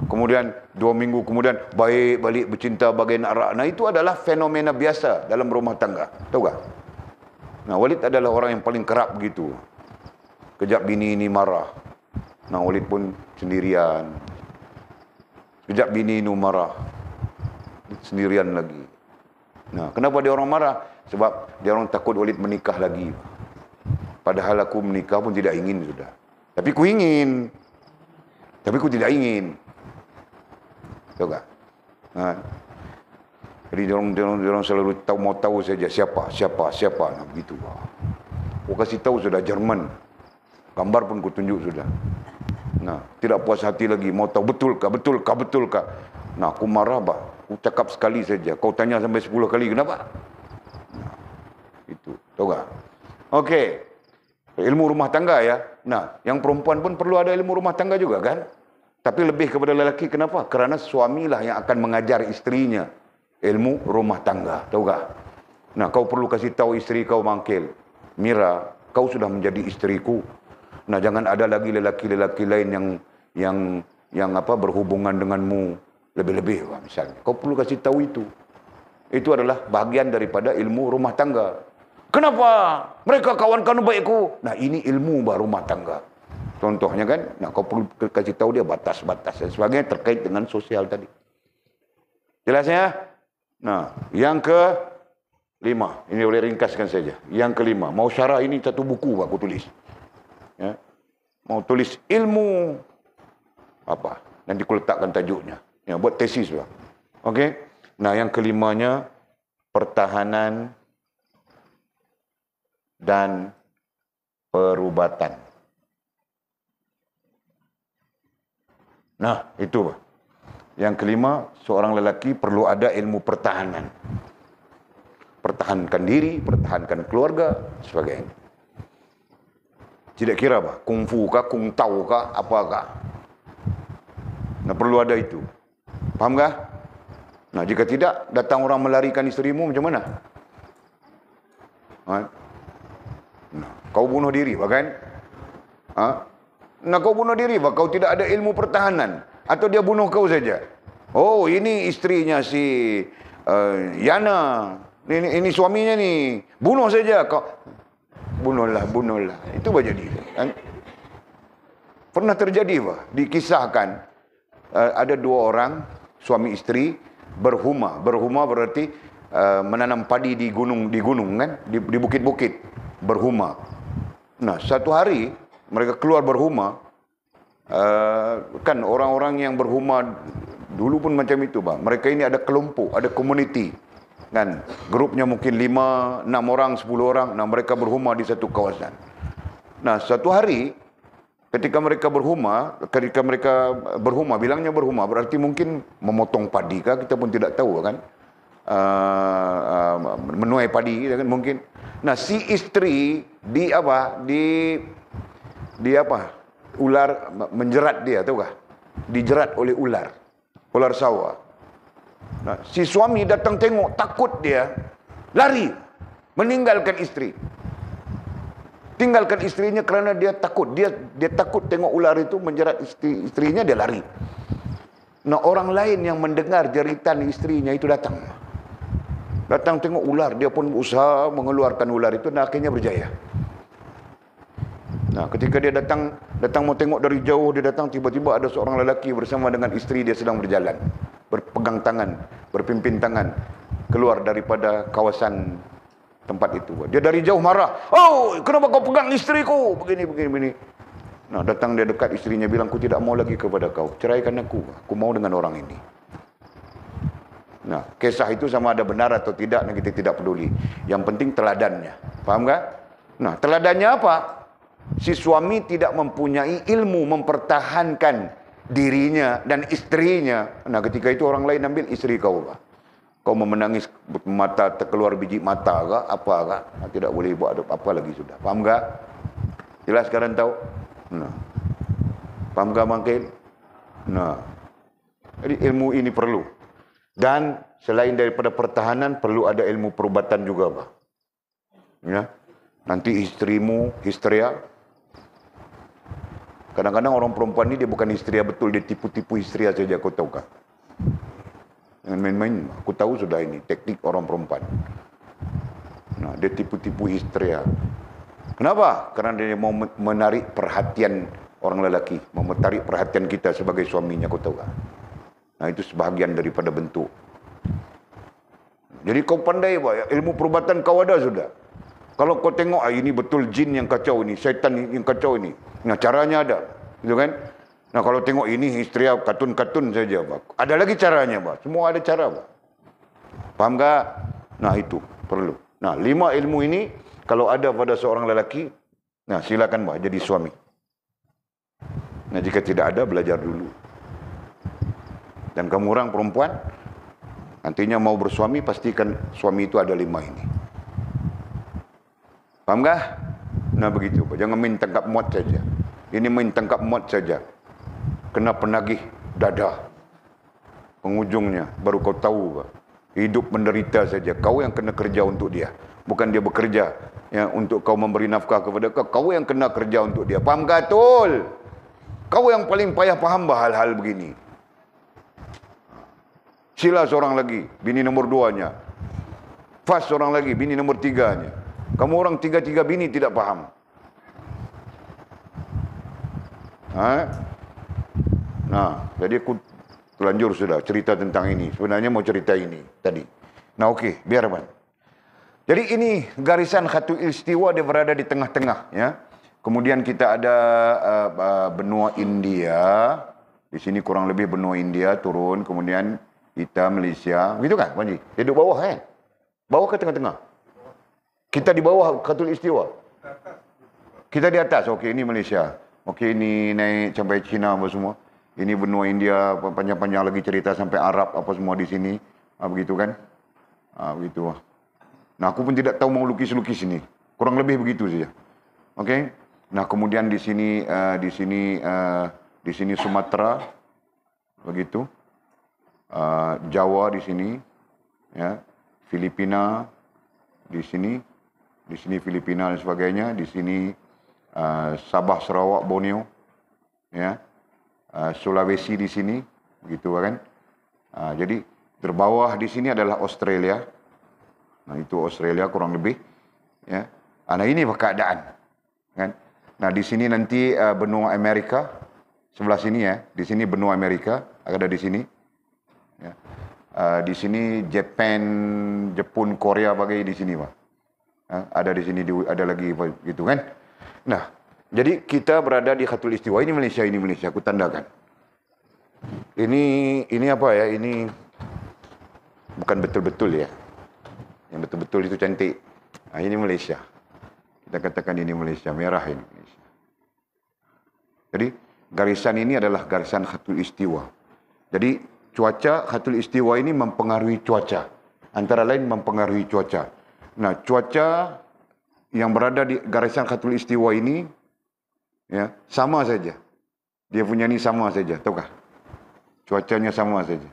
Kemudian, dua minggu kemudian, baik balik bercinta bagai nak rak. Nah, itu adalah fenomena biasa dalam rumah tangga. Tahu tak? Nah, Walid adalah orang yang paling kerap begitu. Kejap bini ini marah. Nah, Walid pun sendirian. Sekejap bini ini marah sendirian lagi. Nah, kenapa dia orang marah? Sebab dia orang takut Walid menikah lagi. Padahal aku menikah pun tidak ingin sudah. Tapi ku ingin. Tapi ku tidak ingin. Tahu tak? Ha? Jadi dia orang, dia orang, dia orang selalu tahu, mau tahu saja siapa, siapa, siapa. Nah, begitu. Ha. Ku kasih tahu sudah Jerman. Gambar pun ku tunjuk sudah. Nah, tidak puas hati lagi. Mau tahu betul betul betulkah, betul betulkah. Nah, aku marah, bah. Aku cakap sekali saja. Kau tanya sampai sepuluh kali, kenapa? Itu. Tahu tak? Okey. Ilmu rumah tangga ya. Nah, yang perempuan pun perlu ada ilmu rumah tangga juga kan? Tapi lebih kepada lelaki, kenapa? Kerana suamilah yang akan mengajar isterinya ilmu rumah tangga. Tahu tak? Nah, kau perlu kasih tahu isteri kau mangkil. Mira, kau sudah menjadi isteriku. Nah, jangan ada lagi lelaki-lelaki lain yang yang yang apa berhubungan denganmu lebih-lebih lah misalnya. Kau perlu kasih tahu itu. Itu adalah bahagian daripada ilmu rumah tangga. Kenapa? Mereka kawan-kawan baikku. Nah, ini ilmu bah rumah tangga. Contohnya kan, nah, kau perlu kasih tahu dia batas-batas dan sebagainya terkait dengan sosial tadi. Jelasnya? Nah, yang ke lima. Ini boleh ringkaskan saja. Yang kelima. Mau syarah ini satu buku aku tulis. Ya. Mau tulis ilmu apa? Dan dikuletakkan tajuknya. Ya, buat tesis juga. Okey. Nah, yang kelimanya pertahanan dan perubatan. Nah, itu. Yang kelima, seorang lelaki perlu ada ilmu pertahanan. Pertahankan diri, pertahankan keluarga, sebagainya. Tidak kira apa, kungfu kah, kung tau kah, apakah. Nah, perlu ada itu. Fahamkah? Nah, jika tidak, datang orang melarikan isterimu macam mana? Ha? Nah, kau bunuh diri, bukan? Ha? Nah, kau bunuh diri, bukan? Kau tidak ada ilmu pertahanan. Atau dia bunuh kau saja. Oh, ini istrinya si uh, Yana. Ini, ini, suaminya ni. Bunuh saja kau. Bunuhlah, bunuhlah. Itu apa jadi? Kan? Pernah terjadi, bukan? Dikisahkan. Uh, ada dua orang suami isteri berhuma. Berhuma berarti uh, menanam padi di gunung di gunung kan, di, di bukit-bukit berhuma. Nah, satu hari mereka keluar berhuma uh, kan orang-orang yang berhuma dulu pun macam itu, Bang. Mereka ini ada kelompok, ada community kan grupnya mungkin lima, enam orang, sepuluh orang. Nah mereka berhuma di satu kawasan. Nah satu hari ketika mereka berhuma ketika mereka berhuma bilangnya berhuma berarti mungkin memotong padi kah kita pun tidak tahu kan uh, uh, menuai padi kan mungkin nah si istri di apa di di apa ular menjerat dia tahukah dijerat oleh ular ular sawah nah si suami datang tengok takut dia lari meninggalkan istri tinggalkan istrinya kerana dia takut. Dia dia takut tengok ular itu menjerat istri, istrinya, dia lari. Nah, orang lain yang mendengar jeritan istrinya itu datang. Datang tengok ular, dia pun usaha mengeluarkan ular itu dan akhirnya berjaya. Nah, ketika dia datang datang mau tengok dari jauh, dia datang tiba-tiba ada seorang lelaki bersama dengan istri dia sedang berjalan. Berpegang tangan, berpimpin tangan keluar daripada kawasan tempat itu. Dia dari jauh marah. Oh, kenapa kau pegang isteriku? Begini, begini, begini. Nah, datang dia dekat istrinya bilang, aku tidak mau lagi kepada kau. Ceraikan aku. Aku mau dengan orang ini. Nah, kisah itu sama ada benar atau tidak, kita tidak peduli. Yang penting teladannya. Faham tak? Kan? Nah, teladannya apa? Si suami tidak mempunyai ilmu mempertahankan dirinya dan istrinya. Nah, ketika itu orang lain ambil isteri kau. Pak kau memenangis mata terkeluar biji mata ke apa ke ah, tidak boleh buat ada apa lagi sudah faham enggak jelas sekarang tahu nah faham enggak mangkin nah jadi ilmu ini perlu dan selain daripada pertahanan perlu ada ilmu perubatan juga bah ya nanti istrimu histeria kadang-kadang orang perempuan ini dia bukan histeria betul dia tipu-tipu histeria saja kau tahu kan Jangan main-main. Aku tahu sudah ini teknik orang perempuan. Nah, dia tipu-tipu isteri. Ah. Kenapa? Kerana dia mau menarik perhatian orang lelaki. Mau menarik perhatian kita sebagai suaminya. Aku tahu. Ah. Nah, itu sebahagian daripada bentuk. Jadi kau pandai, Pak. Ilmu perubatan kau ada sudah. Kalau kau tengok, ah, ini betul jin yang kacau ini. Syaitan yang kacau ini. Nah, caranya ada. Gitu kan? Nah kalau tengok ini istri katun-katun saja pak. Ada lagi caranya pak. Semua ada cara pak. Faham tak? Nah itu perlu. Nah lima ilmu ini kalau ada pada seorang lelaki, nah silakan pak jadi suami. Nah jika tidak ada belajar dulu. Dan kamu orang perempuan nantinya mau bersuami pastikan suami itu ada lima ini. Faham tak? Nah begitu pak. Jangan main tangkap muat saja. Ini main tangkap muat saja kena penagih dada. Pengujungnya baru kau tahu hidup menderita saja. Kau yang kena kerja untuk dia, bukan dia bekerja ya, untuk kau memberi nafkah kepada kau. Kau yang kena kerja untuk dia. Faham gatul? Kau yang paling payah faham hal-hal begini. Sila seorang lagi, bini nombor duanya. Fas seorang lagi, bini nombor tiganya. Kamu orang tiga-tiga bini tidak faham. Ha? Ha, jadi aku terlanjur sudah cerita tentang ini. Sebenarnya mau cerita ini tadi. Nah okey, biar Abang. Jadi ini garisan khatu istiwa dia berada di tengah-tengah. ya. Kemudian kita ada uh, uh, benua India. Di sini kurang lebih benua India turun. Kemudian kita Malaysia. Begitu kan Panji? Dia duduk bawah kan? Bawah ke tengah-tengah? Kita di bawah khatu istiwa? Kita di atas. Okey, ini Malaysia. Okey, ini naik sampai China apa semua ini benua India panjang-panjang lagi cerita sampai Arab apa semua di sini ha, begitu kan ha, begitu nah aku pun tidak tahu mau lukis-lukis ini kurang lebih begitu saja oke okay? nah kemudian di sini uh, di sini uh, di sini Sumatera begitu uh, Jawa di sini ya Filipina di sini di sini Filipina dan sebagainya di sini uh, Sabah Sarawak Borneo ya Eh, Sulawesi di sini, gitu kan. Eh, jadi terbawah di sini adalah Australia. Nah itu Australia kurang lebih. Ya. Ah, nah ini keadaan. Kan? Nah di sini nanti uh, benua Amerika sebelah sini ya. Di sini benua Amerika ada di sini. Ya. Uh, di sini Jepang, Jepun, Korea bagai di sini pak. ada di sini ada lagi gitu kan. Nah Jadi kita berada di khatul istiwa ini Malaysia ini Malaysia aku tandakan. Ini ini apa ya? Ini bukan betul-betul ya. Yang betul-betul itu cantik. Ah ini Malaysia. Kita katakan ini Malaysia merah ini Malaysia. Jadi garisan ini adalah garisan khatul istiwa. Jadi cuaca khatul istiwa ini mempengaruhi cuaca. Antara lain mempengaruhi cuaca. Nah, cuaca yang berada di garisan khatul istiwa ini ya sama saja dia punya ni sama saja tahukah cuacanya sama saja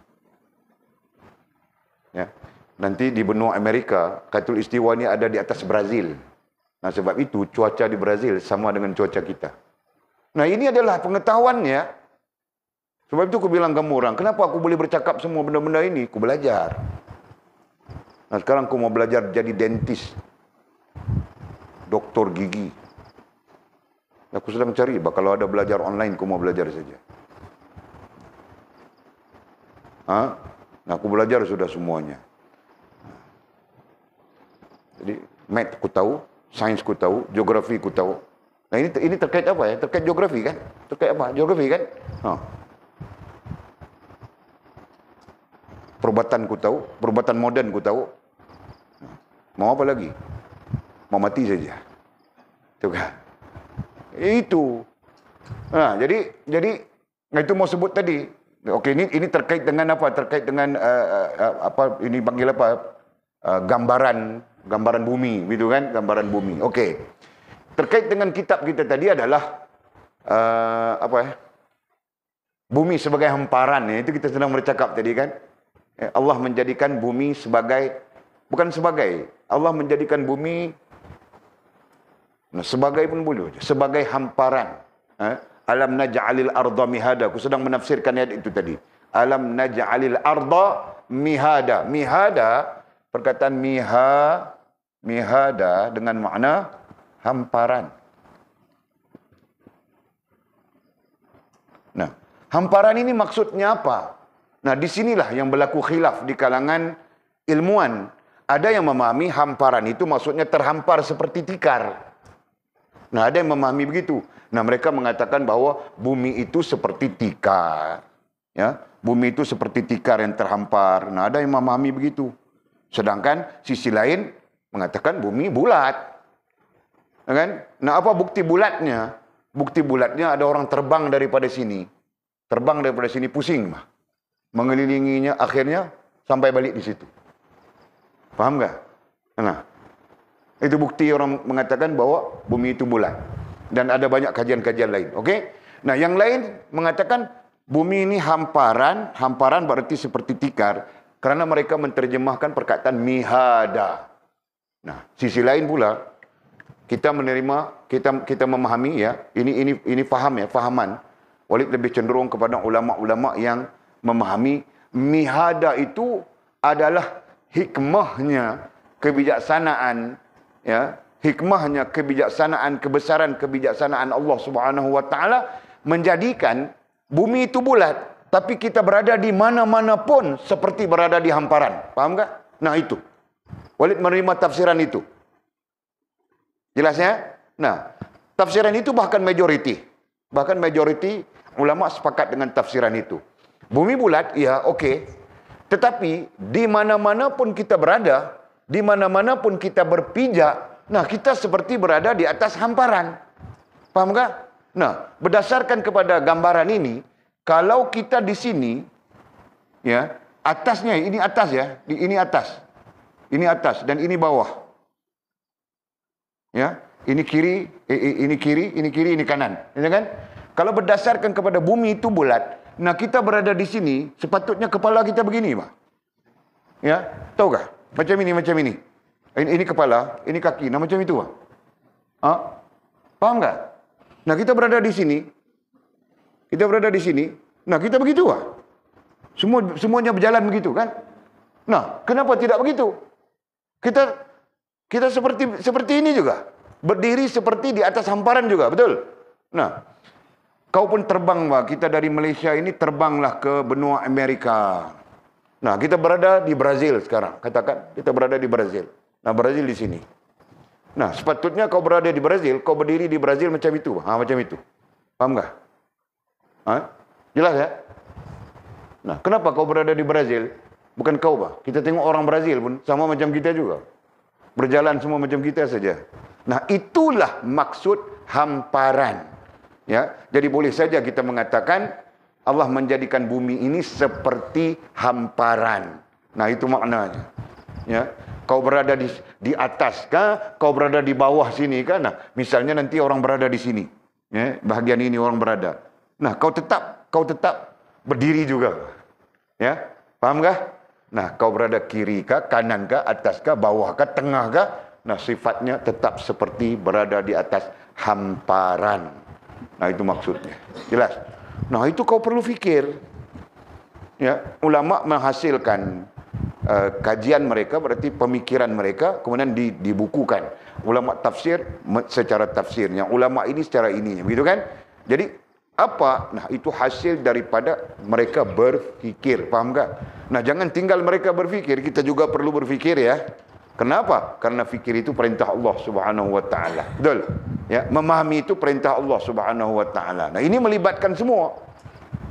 ya nanti di benua Amerika katul istiwa ni ada di atas Brazil nah sebab itu cuaca di Brazil sama dengan cuaca kita nah ini adalah pengetahuannya sebab itu aku bilang kamu orang kenapa aku boleh bercakap semua benda-benda ini aku belajar nah sekarang aku mau belajar jadi dentist doktor gigi Aku sedang cari, kalau ada belajar online, aku mau belajar saja. Ha? Nah, aku belajar sudah semuanya. Jadi, mat aku tahu, sains aku tahu, geografi aku tahu. Nah, ini, ini terkait apa ya? Terkait geografi kan? Terkait apa? Geografi kan? Ha. Perubatan aku tahu, perubatan moden aku tahu. Mau apa lagi? Mau mati saja. Tuh kan? itu. Ha, jadi jadi itu mau sebut tadi. Okey ini ini terkait dengan apa? Terkait dengan uh, uh, apa ini panggil apa? Uh, gambaran gambaran bumi begitu kan? Gambaran bumi. Okey. Terkait dengan kitab kita tadi adalah uh, apa ya? Bumi sebagai hamparan ya. Itu kita sedang bercakap tadi kan? Allah menjadikan bumi sebagai bukan sebagai Allah menjadikan bumi Nah, sebagai pun boleh. Sebagai hamparan. Eh? Alam naj'alil arda mihada. Aku sedang menafsirkan ayat itu tadi. Alam naj'alil arda mihada. Mihada, perkataan miha, mihada dengan makna hamparan. Nah, hamparan ini maksudnya apa? Nah, disinilah yang berlaku khilaf di kalangan ilmuwan. Ada yang memahami hamparan itu maksudnya terhampar seperti tikar. Nah, ada yang memahami begitu. Nah, mereka mengatakan bahwa bumi itu seperti tikar. Ya, bumi itu seperti tikar yang terhampar. Nah, ada yang memahami begitu. Sedangkan sisi lain mengatakan bumi bulat. Ya kan? Nah, apa bukti bulatnya? Bukti bulatnya ada orang terbang daripada sini. Terbang daripada sini pusing mah. Mengelilinginya akhirnya sampai balik di situ. Paham enggak? Nah, itu bukti orang mengatakan bahawa bumi itu bulat. Dan ada banyak kajian-kajian lain. Okey? Nah, yang lain mengatakan bumi ini hamparan. Hamparan berarti seperti tikar. Kerana mereka menterjemahkan perkataan mihada. Nah, sisi lain pula, kita menerima, kita kita memahami ya, ini ini ini faham ya, fahaman. Walid lebih cenderung kepada ulama-ulama yang memahami mihada itu adalah hikmahnya kebijaksanaan ya hikmahnya kebijaksanaan kebesaran kebijaksanaan Allah Subhanahu wa taala menjadikan bumi itu bulat tapi kita berada di mana-mana pun seperti berada di hamparan faham tak nah itu Walid menerima tafsiran itu jelasnya nah tafsiran itu bahkan majoriti bahkan majoriti ulama sepakat dengan tafsiran itu bumi bulat ya okey tetapi di mana-mana pun kita berada Di mana-mana pun kita berpijak, nah kita seperti berada di atas hamparan. Paham ga? Nah, berdasarkan kepada gambaran ini, kalau kita di sini, ya, atasnya, ini atas ya, ini atas. Ini atas dan ini bawah. Ya, ini kiri, ini kiri, ini kiri, ini kanan. Ya kan? Kalau berdasarkan kepada bumi itu bulat, nah kita berada di sini, sepatutnya kepala kita begini, Pak. Ya, tahu enggak? Macam ini, macam ini. Ini, ini kepala, ini kaki. Nah, macam itu. Ha? Faham tak? Nah, kita berada di sini. Kita berada di sini. Nah, kita begitu. Ha? Semua, semuanya berjalan begitu, kan? Nah, kenapa tidak begitu? Kita kita seperti seperti ini juga. Berdiri seperti di atas hamparan juga, betul? Nah, kau pun terbang, Pak. Kita dari Malaysia ini terbanglah ke benua Amerika. Amerika. Nah, kita berada di Brazil sekarang. Katakan kita berada di Brazil. Nah, Brazil di sini. Nah, sepatutnya kau berada di Brazil, kau berdiri di Brazil macam itu. Ha, macam itu. Paham enggak? Ha? Jelas ya? Nah, kenapa kau berada di Brazil? Bukan kau, bah. Kita tengok orang Brazil pun sama macam kita juga. Berjalan semua macam kita saja. Nah, itulah maksud hamparan. Ya, jadi boleh saja kita mengatakan Allah menjadikan bumi ini seperti hamparan. Nah, itu maknanya. Ya. Kau berada di di atas kah? Kau berada di bawah sini kah? Nah, misalnya nanti orang berada di sini. Ya, bagian ini orang berada. Nah, kau tetap kau tetap berdiri juga. Ya. Paham kah? Nah, kau berada kiri kah, kanan kah, atas kah, bawah kah, tengah kah? Nah, sifatnya tetap seperti berada di atas hamparan. Nah, itu maksudnya. Jelas? Nah itu kau perlu fikir. Ya, ulama menghasilkan uh, kajian mereka berarti pemikiran mereka kemudian di, dibukukan. Ulama tafsir secara tafsirnya, ulama ini secara ini, begitu kan? Jadi apa? Nah itu hasil daripada mereka berfikir, faham tak? Nah jangan tinggal mereka berfikir, kita juga perlu berfikir ya. Kenapa? Karena fikir itu perintah Allah Subhanahu wa taala. Betul? Ya, memahami itu perintah Allah Subhanahu wa taala. Nah, ini melibatkan semua.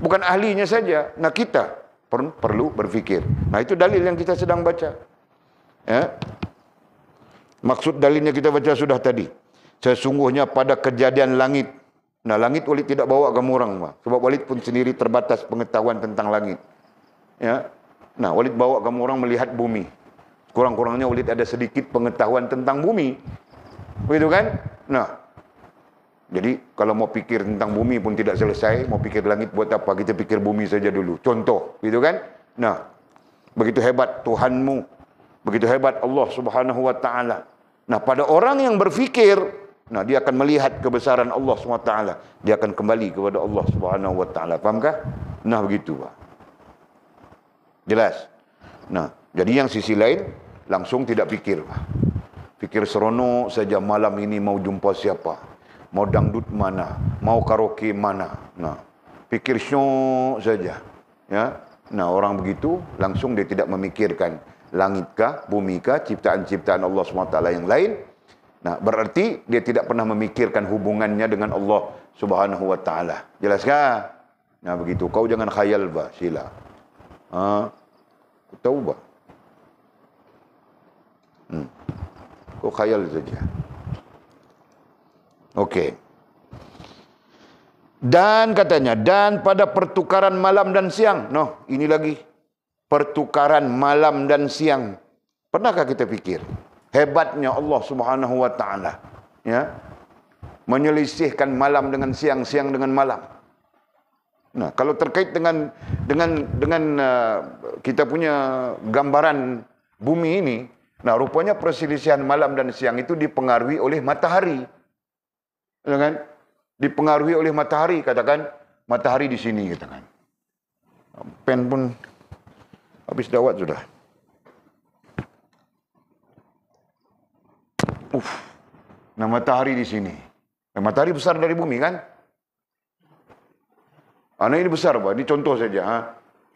Bukan ahlinya saja, nah kita per perlu berfikir. Nah, itu dalil yang kita sedang baca. Ya. Maksud dalilnya kita baca sudah tadi. Sesungguhnya pada kejadian langit. Nah, langit Walid tidak bawa ke murang, Pak. Sebab Walid pun sendiri terbatas pengetahuan tentang langit. Ya. Nah, Walid bawa ke murang melihat bumi kurang-kurangnya ulit ada sedikit pengetahuan tentang bumi. Begitu kan? Nah. Jadi kalau mau pikir tentang bumi pun tidak selesai, mau pikir langit buat apa? Kita pikir bumi saja dulu. Contoh, begitu kan? Nah. Begitu hebat Tuhanmu. Begitu hebat Allah Subhanahu wa taala. Nah, pada orang yang berpikir, nah dia akan melihat kebesaran Allah Subhanahu wa taala. Dia akan kembali kepada Allah Subhanahu wa taala. Fahamkah? Nah, begitu, Jelas. Nah, jadi yang sisi lain langsung tidak fikir. Fikir seronok saja malam ini mau jumpa siapa. Mau dangdut mana, mau karaoke mana. Nah, fikir syok saja. Ya. Nah, orang begitu langsung dia tidak memikirkan bumi bumikah, ciptaan-ciptaan Allah SWT yang lain. Nah, berarti dia tidak pernah memikirkan hubungannya dengan Allah Subhanahu wa taala. Jelaskah? Nah, begitu. Kau jangan khayal ba, sila. Ha? Tahu ba? Hmm. Kau khayal saja. Okey. Dan katanya, dan pada pertukaran malam dan siang. Noh, ini lagi. Pertukaran malam dan siang. Pernahkah kita fikir? Hebatnya Allah subhanahu wa ta'ala. Ya. Menyelisihkan malam dengan siang, siang dengan malam. Nah, kalau terkait dengan dengan dengan uh, kita punya gambaran bumi ini, Nah, rupanya perselisihan malam dan siang itu dipengaruhi oleh matahari. Ya kan? Dipengaruhi oleh matahari, katakan. Matahari di sini, katakan. Pen pun habis dawat sudah. Uf. Nah, matahari di sini. Nah, matahari besar dari bumi, kan? Anak ah, ini besar, Pak. Ini contoh saja. Ha?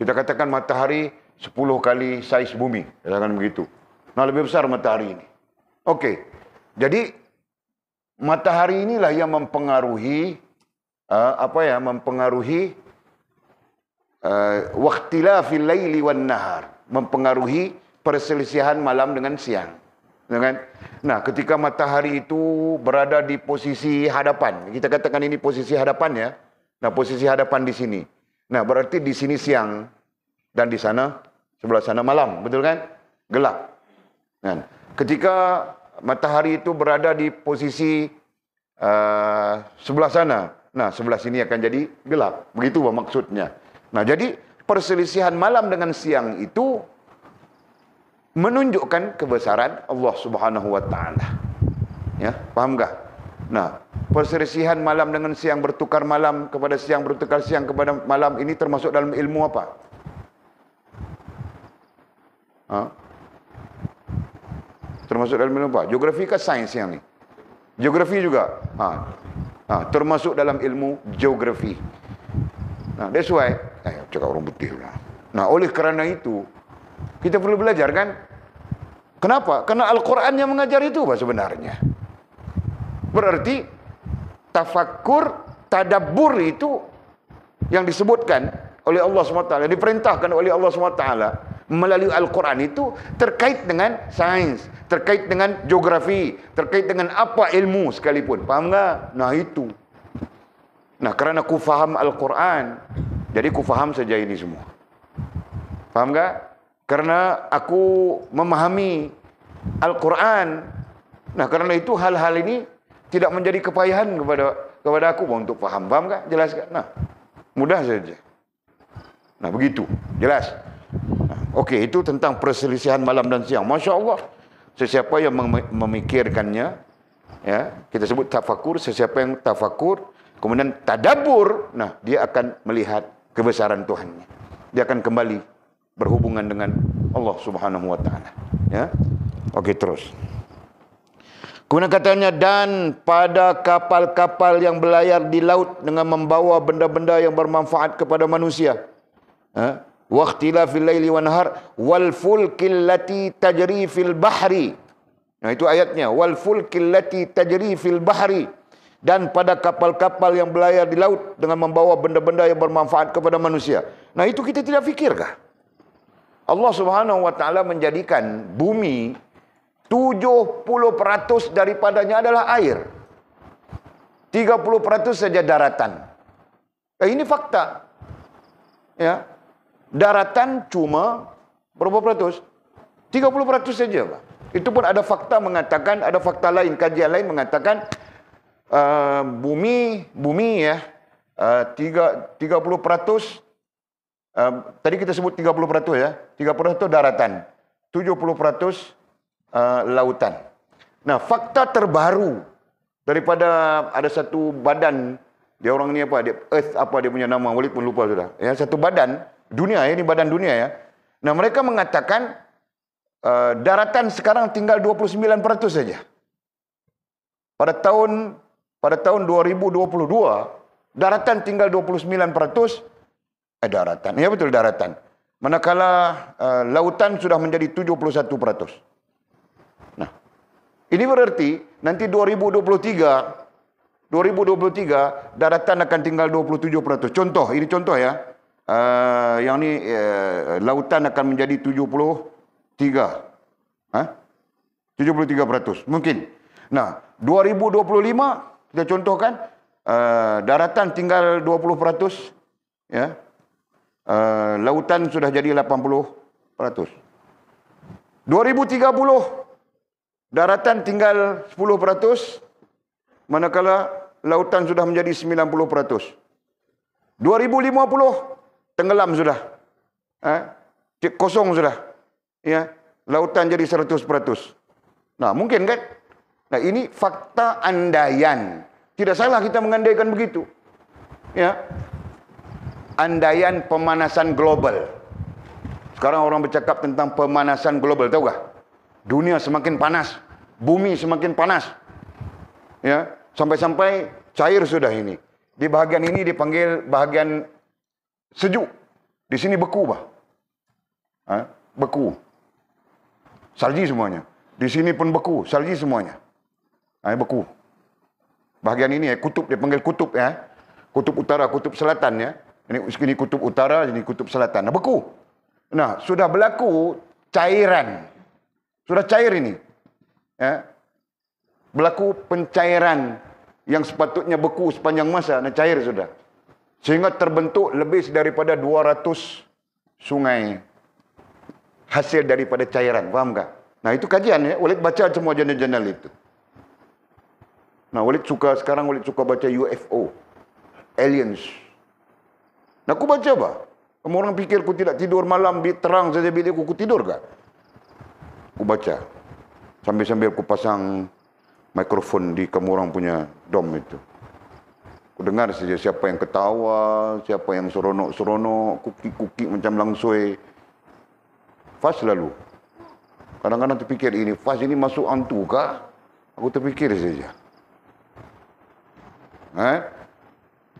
Kita katakan matahari 10 kali saiz bumi. Katakan begitu. Begitu. Nah lebih besar matahari ini. Oke, okay. jadi matahari inilah yang mempengaruhi uh, apa ya? Mempengaruhi waktila eh, waktilafil laili wan nahar, mempengaruhi perselisihan malam dengan siang. Dengan ya nah, ketika matahari itu berada di posisi hadapan, kita katakan ini posisi hadapan ya. Nah, posisi hadapan di sini. Nah, berarti di sini siang dan di sana sebelah sana malam, betul kan? Gelap. Kan? Ketika matahari itu berada di posisi uh, sebelah sana. Nah, sebelah sini akan jadi gelap. Begitu maksudnya. Nah, jadi perselisihan malam dengan siang itu menunjukkan kebesaran Allah Subhanahu wa taala. Ya, paham enggak? Nah, perselisihan malam dengan siang bertukar malam kepada siang bertukar siang kepada malam ini termasuk dalam ilmu apa? Ha? termasuk dalam ilmu apa? Geografi ke sains yang ni? Geografi juga. Ha. Ha. termasuk dalam ilmu geografi. Nah, ha, that's why, eh, cakap orang putih pula. Nah, oleh kerana itu, kita perlu belajar kan? Kenapa? Karena Al-Quran yang mengajar itu bah, sebenarnya. Berarti, tafakur, tadabbur itu yang disebutkan oleh Allah SWT, yang diperintahkan oleh Allah SWT melalui Al-Quran itu terkait dengan sains, terkait dengan geografi, terkait dengan apa ilmu sekalipun. Faham enggak? Nah, itu. Nah, kerana ku faham Al-Quran, jadi ku faham saja ini semua. Faham enggak? Karena aku memahami Al-Quran, nah, kerana itu hal-hal ini tidak menjadi kepayahan kepada kepada aku untuk faham. Faham enggak? Jelas enggak? Nah, mudah saja. Nah, begitu. Jelas? Nah, Okey, itu tentang perselisihan malam dan siang. Masya Allah sesiapa yang memikirkannya ya kita sebut tafakur sesiapa yang tafakur kemudian tadabur nah dia akan melihat kebesaran Tuhannya dia akan kembali berhubungan dengan Allah Subhanahu wa taala ya oke terus Kemudian katanya dan pada kapal-kapal yang belayar di laut dengan membawa benda-benda yang bermanfaat kepada manusia. Eh? waqtilafil laili wan nahar wal fulkil lati tajri fil bahri nah itu ayatnya wal fulkil lati tajri fil bahri dan pada kapal-kapal yang berlayar di laut dengan membawa benda-benda yang bermanfaat kepada manusia nah itu kita tidak fikirkah Allah Subhanahu wa taala menjadikan bumi 70% daripadanya adalah air 30% saja daratan nah, eh, ini fakta ya daratan cuma berapa peratus? 30 peratus saja. Pak. Itu pun ada fakta mengatakan, ada fakta lain, kajian lain mengatakan uh, bumi, bumi ya, eh, uh, 30 peratus, uh, tadi kita sebut 30 peratus ya, 30 peratus daratan, 70 peratus uh, lautan. Nah, fakta terbaru daripada ada satu badan, dia orang ni apa, dia Earth apa dia punya nama, Walid pun lupa sudah. Ya, satu badan, dunia ya, ini badan dunia ya. Nah mereka mengatakan uh, daratan sekarang tinggal 29% saja. Pada tahun pada tahun 2022 daratan tinggal 29%. Eh daratan, ya betul daratan. Manakala uh, lautan sudah menjadi 71%. Nah, ini berarti nanti 2023 2023 daratan akan tinggal 27%. Contoh, ini contoh ya. uh, yang ni uh, lautan akan menjadi 73. Ha? Huh? peratus mungkin. Nah, 2025 kita contohkan uh, daratan tinggal 20% ya. Uh, lautan sudah jadi 80%. 2030 daratan tinggal 10% manakala lautan sudah menjadi 90%. 2050 tenggelam sudah. Ha? Kosong sudah. Ya, lautan jadi seratus peratus. Nah, mungkin kan? Nah, ini fakta andaian. Tidak salah kita mengandaikan begitu. Ya. Andaian pemanasan global. Sekarang orang bercakap tentang pemanasan global, tahu tak? Dunia semakin panas, bumi semakin panas. Ya, sampai-sampai cair sudah ini. Di bahagian ini dipanggil bahagian sejuk. Di sini beku bah. Ha? Beku. Salji semuanya. Di sini pun beku, salji semuanya. Ha? Eh, beku. Bahagian ini eh, kutub dia panggil kutub ya. Kutub utara, kutub selatan ya. Ini, ini kutub utara, ini kutub selatan. Nah, beku. Nah, sudah berlaku cairan. Sudah cair ini. Ya. Berlaku pencairan yang sepatutnya beku sepanjang masa. Nah, cair sudah. Sehingga terbentuk lebih daripada 200 sungai hasil daripada cairan. Faham tak? Nah itu kajian ya. Walid baca semua jurnal-jurnal itu. Nah Walid suka sekarang Walid suka baca UFO. Aliens. Nah aku baca apa? Kamu orang fikir aku tidak tidur malam di terang saja bila aku, aku tidur tak? Aku baca. Sambil-sambil aku pasang mikrofon di kamu orang punya dom itu. Aku dengar saja siapa yang ketawa, siapa yang seronok-seronok, kuki-kuki macam langsui. Fas lalu. Kadang-kadang terfikir ini, Fas ini masuk antu kah? Aku terfikir saja. Eh?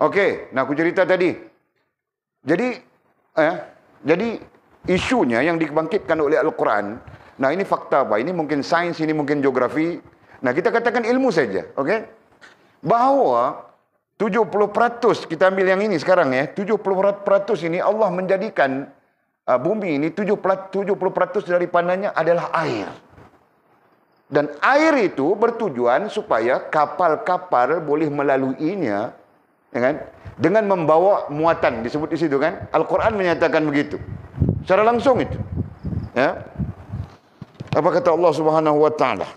Okey, nak aku cerita tadi. Jadi, eh, jadi isunya yang dibangkitkan oleh Al-Quran, nah ini fakta apa? Ini mungkin sains, ini mungkin geografi. Nah, kita katakan ilmu saja, okey? Bahawa 70% kita ambil yang ini sekarang ya. 70% ini Allah menjadikan uh, bumi ini 70% daripadanya adalah air. Dan air itu bertujuan supaya kapal-kapal boleh melaluinya ya kan? dengan membawa muatan disebut di situ kan? Al-Qur'an menyatakan begitu. Secara langsung itu. Ya. Apa kata Allah Subhanahu wa taala?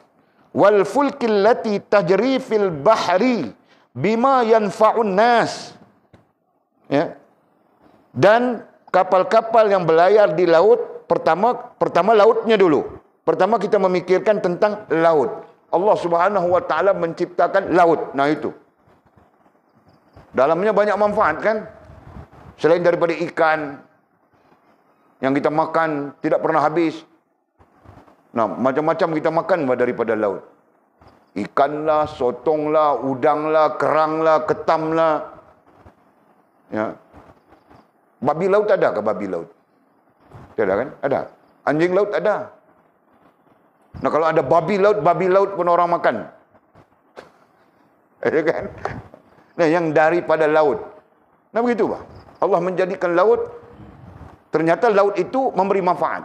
Wal fulkil lati tajri fil bahri bima yanfa'un nas ya dan kapal-kapal yang berlayar di laut pertama pertama lautnya dulu pertama kita memikirkan tentang laut Allah Subhanahu wa taala menciptakan laut nah itu dalamnya banyak manfaat kan selain daripada ikan yang kita makan tidak pernah habis nah macam-macam kita makan daripada laut Ikan lah, lah, sotong ikanlah, sotonglah, udanglah, keranglah, ketamlah. Ya. Babi laut ada ke babi laut? Tiada kan? Ada. Anjing laut ada. Nah kalau ada babi laut, babi laut pun orang makan. Ada ya kan? Nah yang daripada laut. Nah begitu bah. Allah menjadikan laut. Ternyata laut itu memberi manfaat.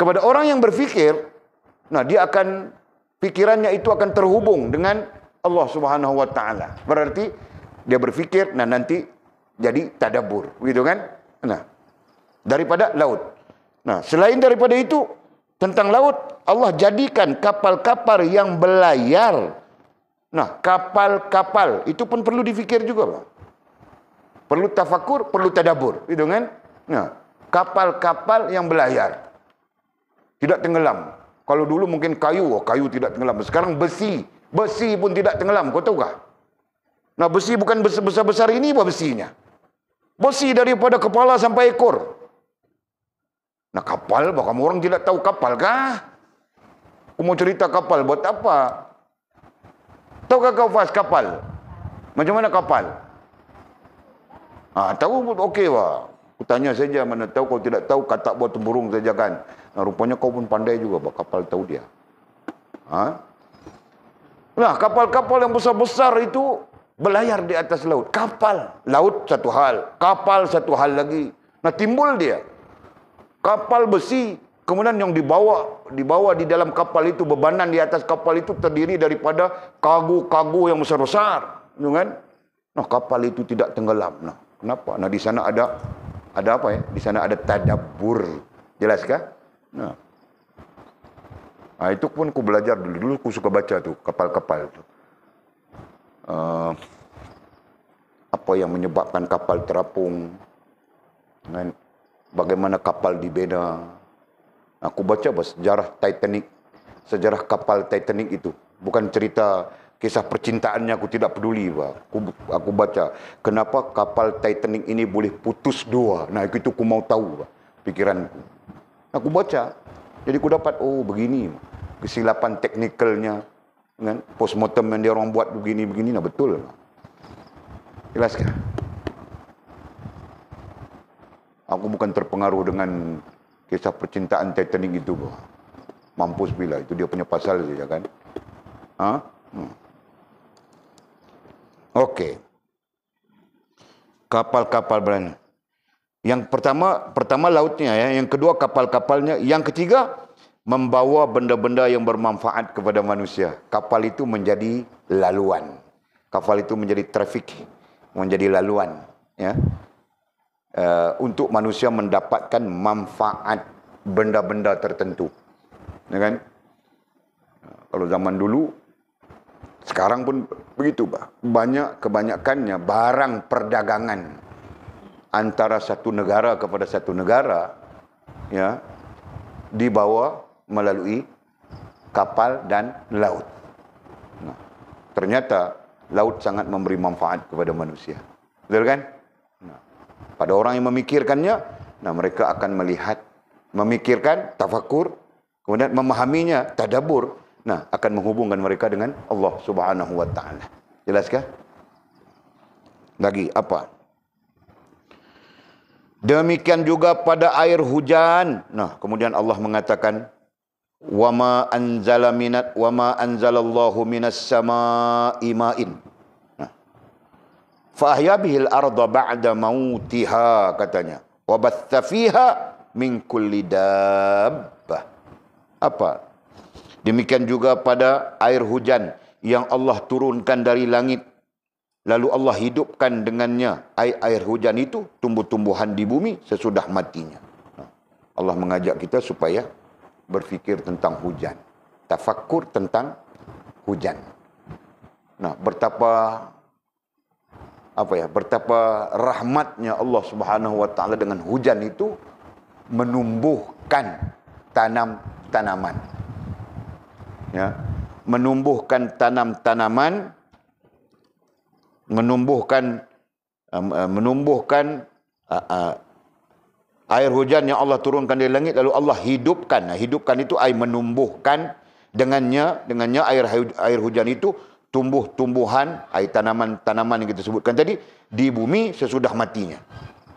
Kepada orang yang berfikir. Nah dia akan pikirannya itu akan terhubung dengan Allah Subhanahu wa taala. Berarti dia berpikir nah nanti jadi tadabur, gitu kan? Nah, daripada laut. Nah, selain daripada itu tentang laut, Allah jadikan kapal-kapal yang belayar. Nah, kapal-kapal itu pun perlu difikir juga, Pak. Perlu tafakur, perlu tadabur, gitu kan? Nah, kapal-kapal yang belayar. Tidak tenggelam. Kalau dulu mungkin kayu, oh, kayu tidak tenggelam. Sekarang besi, besi pun tidak tenggelam. Kau tahu tak? Nah besi bukan besar-besar ini apa besinya? Besi daripada kepala sampai ekor. Nah kapal, bahkan orang tidak tahu kapal kah? Aku mau cerita kapal buat apa? Tahu tak kau fas kapal? Macam mana kapal? Ah, tahu okey wah. Aku tanya saja mana tahu kau tidak tahu katak buat burung saja kan. Nah, rupanya kau pun pandai juga, Pak. Kapal tahu dia. Nah, kapal-kapal yang besar-besar itu berlayar di atas laut. Kapal, laut satu hal, kapal satu hal lagi. Nah, timbul dia. Kapal besi, kemudian yang dibawa dibawa di dalam kapal itu bebanan di atas kapal itu terdiri daripada kagu-kagu yang besar-besar, ya kan? Nah, kapal itu tidak tenggelam. Nah, kenapa? Nah, di sana ada ada apa ya? Di sana ada tadabbur. Jelaskah? Nah. nah itu pun ku belajar dulu. Dulu ku suka baca tu kapal-kapal tu. Uh, apa yang menyebabkan kapal terapung? Dan bagaimana kapal dibina? Aku baca bahasa sejarah Titanic, sejarah kapal Titanic itu. Bukan cerita kisah percintaannya aku tidak peduli. Aku, aku baca kenapa kapal Titanic ini boleh putus dua. Nah, itu aku mau tahu bah, pikiranku aku baca jadi aku dapat oh begini kesilapan teknikalnya kan postmortem yang dia orang buat begini begini nah betul jelas ke aku bukan terpengaruh dengan kisah percintaan Titanic itu bro. mampus bila itu dia punya pasal saja kan ha hmm. okey kapal-kapal berani yang pertama, pertama lautnya ya, yang kedua kapal-kapalnya, yang ketiga membawa benda-benda yang bermanfaat kepada manusia. Kapal itu menjadi laluan. Kapal itu menjadi trafik, menjadi laluan ya. Uh, untuk manusia mendapatkan manfaat benda-benda tertentu. Ya kan? Kalau zaman dulu sekarang pun begitu, bah Banyak kebanyakannya barang perdagangan antara satu negara kepada satu negara ya dibawa melalui kapal dan laut. Nah, ternyata laut sangat memberi manfaat kepada manusia. Betul kan? Nah, pada orang yang memikirkannya, nah mereka akan melihat, memikirkan, tafakur, kemudian memahaminya, tadabur, nah akan menghubungkan mereka dengan Allah Subhanahu wa taala. Jelaskah? Lagi apa? Demikian juga pada air hujan. Nah, kemudian Allah mengatakan, "Wama anzala minat wama anzalallahu minas sama'i ma'in." Nah. Fa ahya bihil arda ba'da mautiha katanya. Wa batha fiha min kulli dabbah. Apa? Demikian juga pada air hujan yang Allah turunkan dari langit Lalu Allah hidupkan dengannya air-air hujan itu tumbuh-tumbuhan di bumi sesudah matinya. Allah mengajak kita supaya berfikir tentang hujan. Tafakkur tentang hujan. Nah, bertapa apa ya? Bertapa rahmatnya Allah Subhanahu wa taala dengan hujan itu menumbuhkan tanam-tanaman. Ya. Menumbuhkan tanam-tanaman menumbuhkan um, uh, menumbuhkan uh, uh, air hujan yang Allah turunkan dari langit lalu Allah hidupkan hidupkan itu air menumbuhkan dengannya dengannya air air hujan itu tumbuh-tumbuhan air tanaman-tanaman yang kita sebutkan tadi di bumi sesudah matinya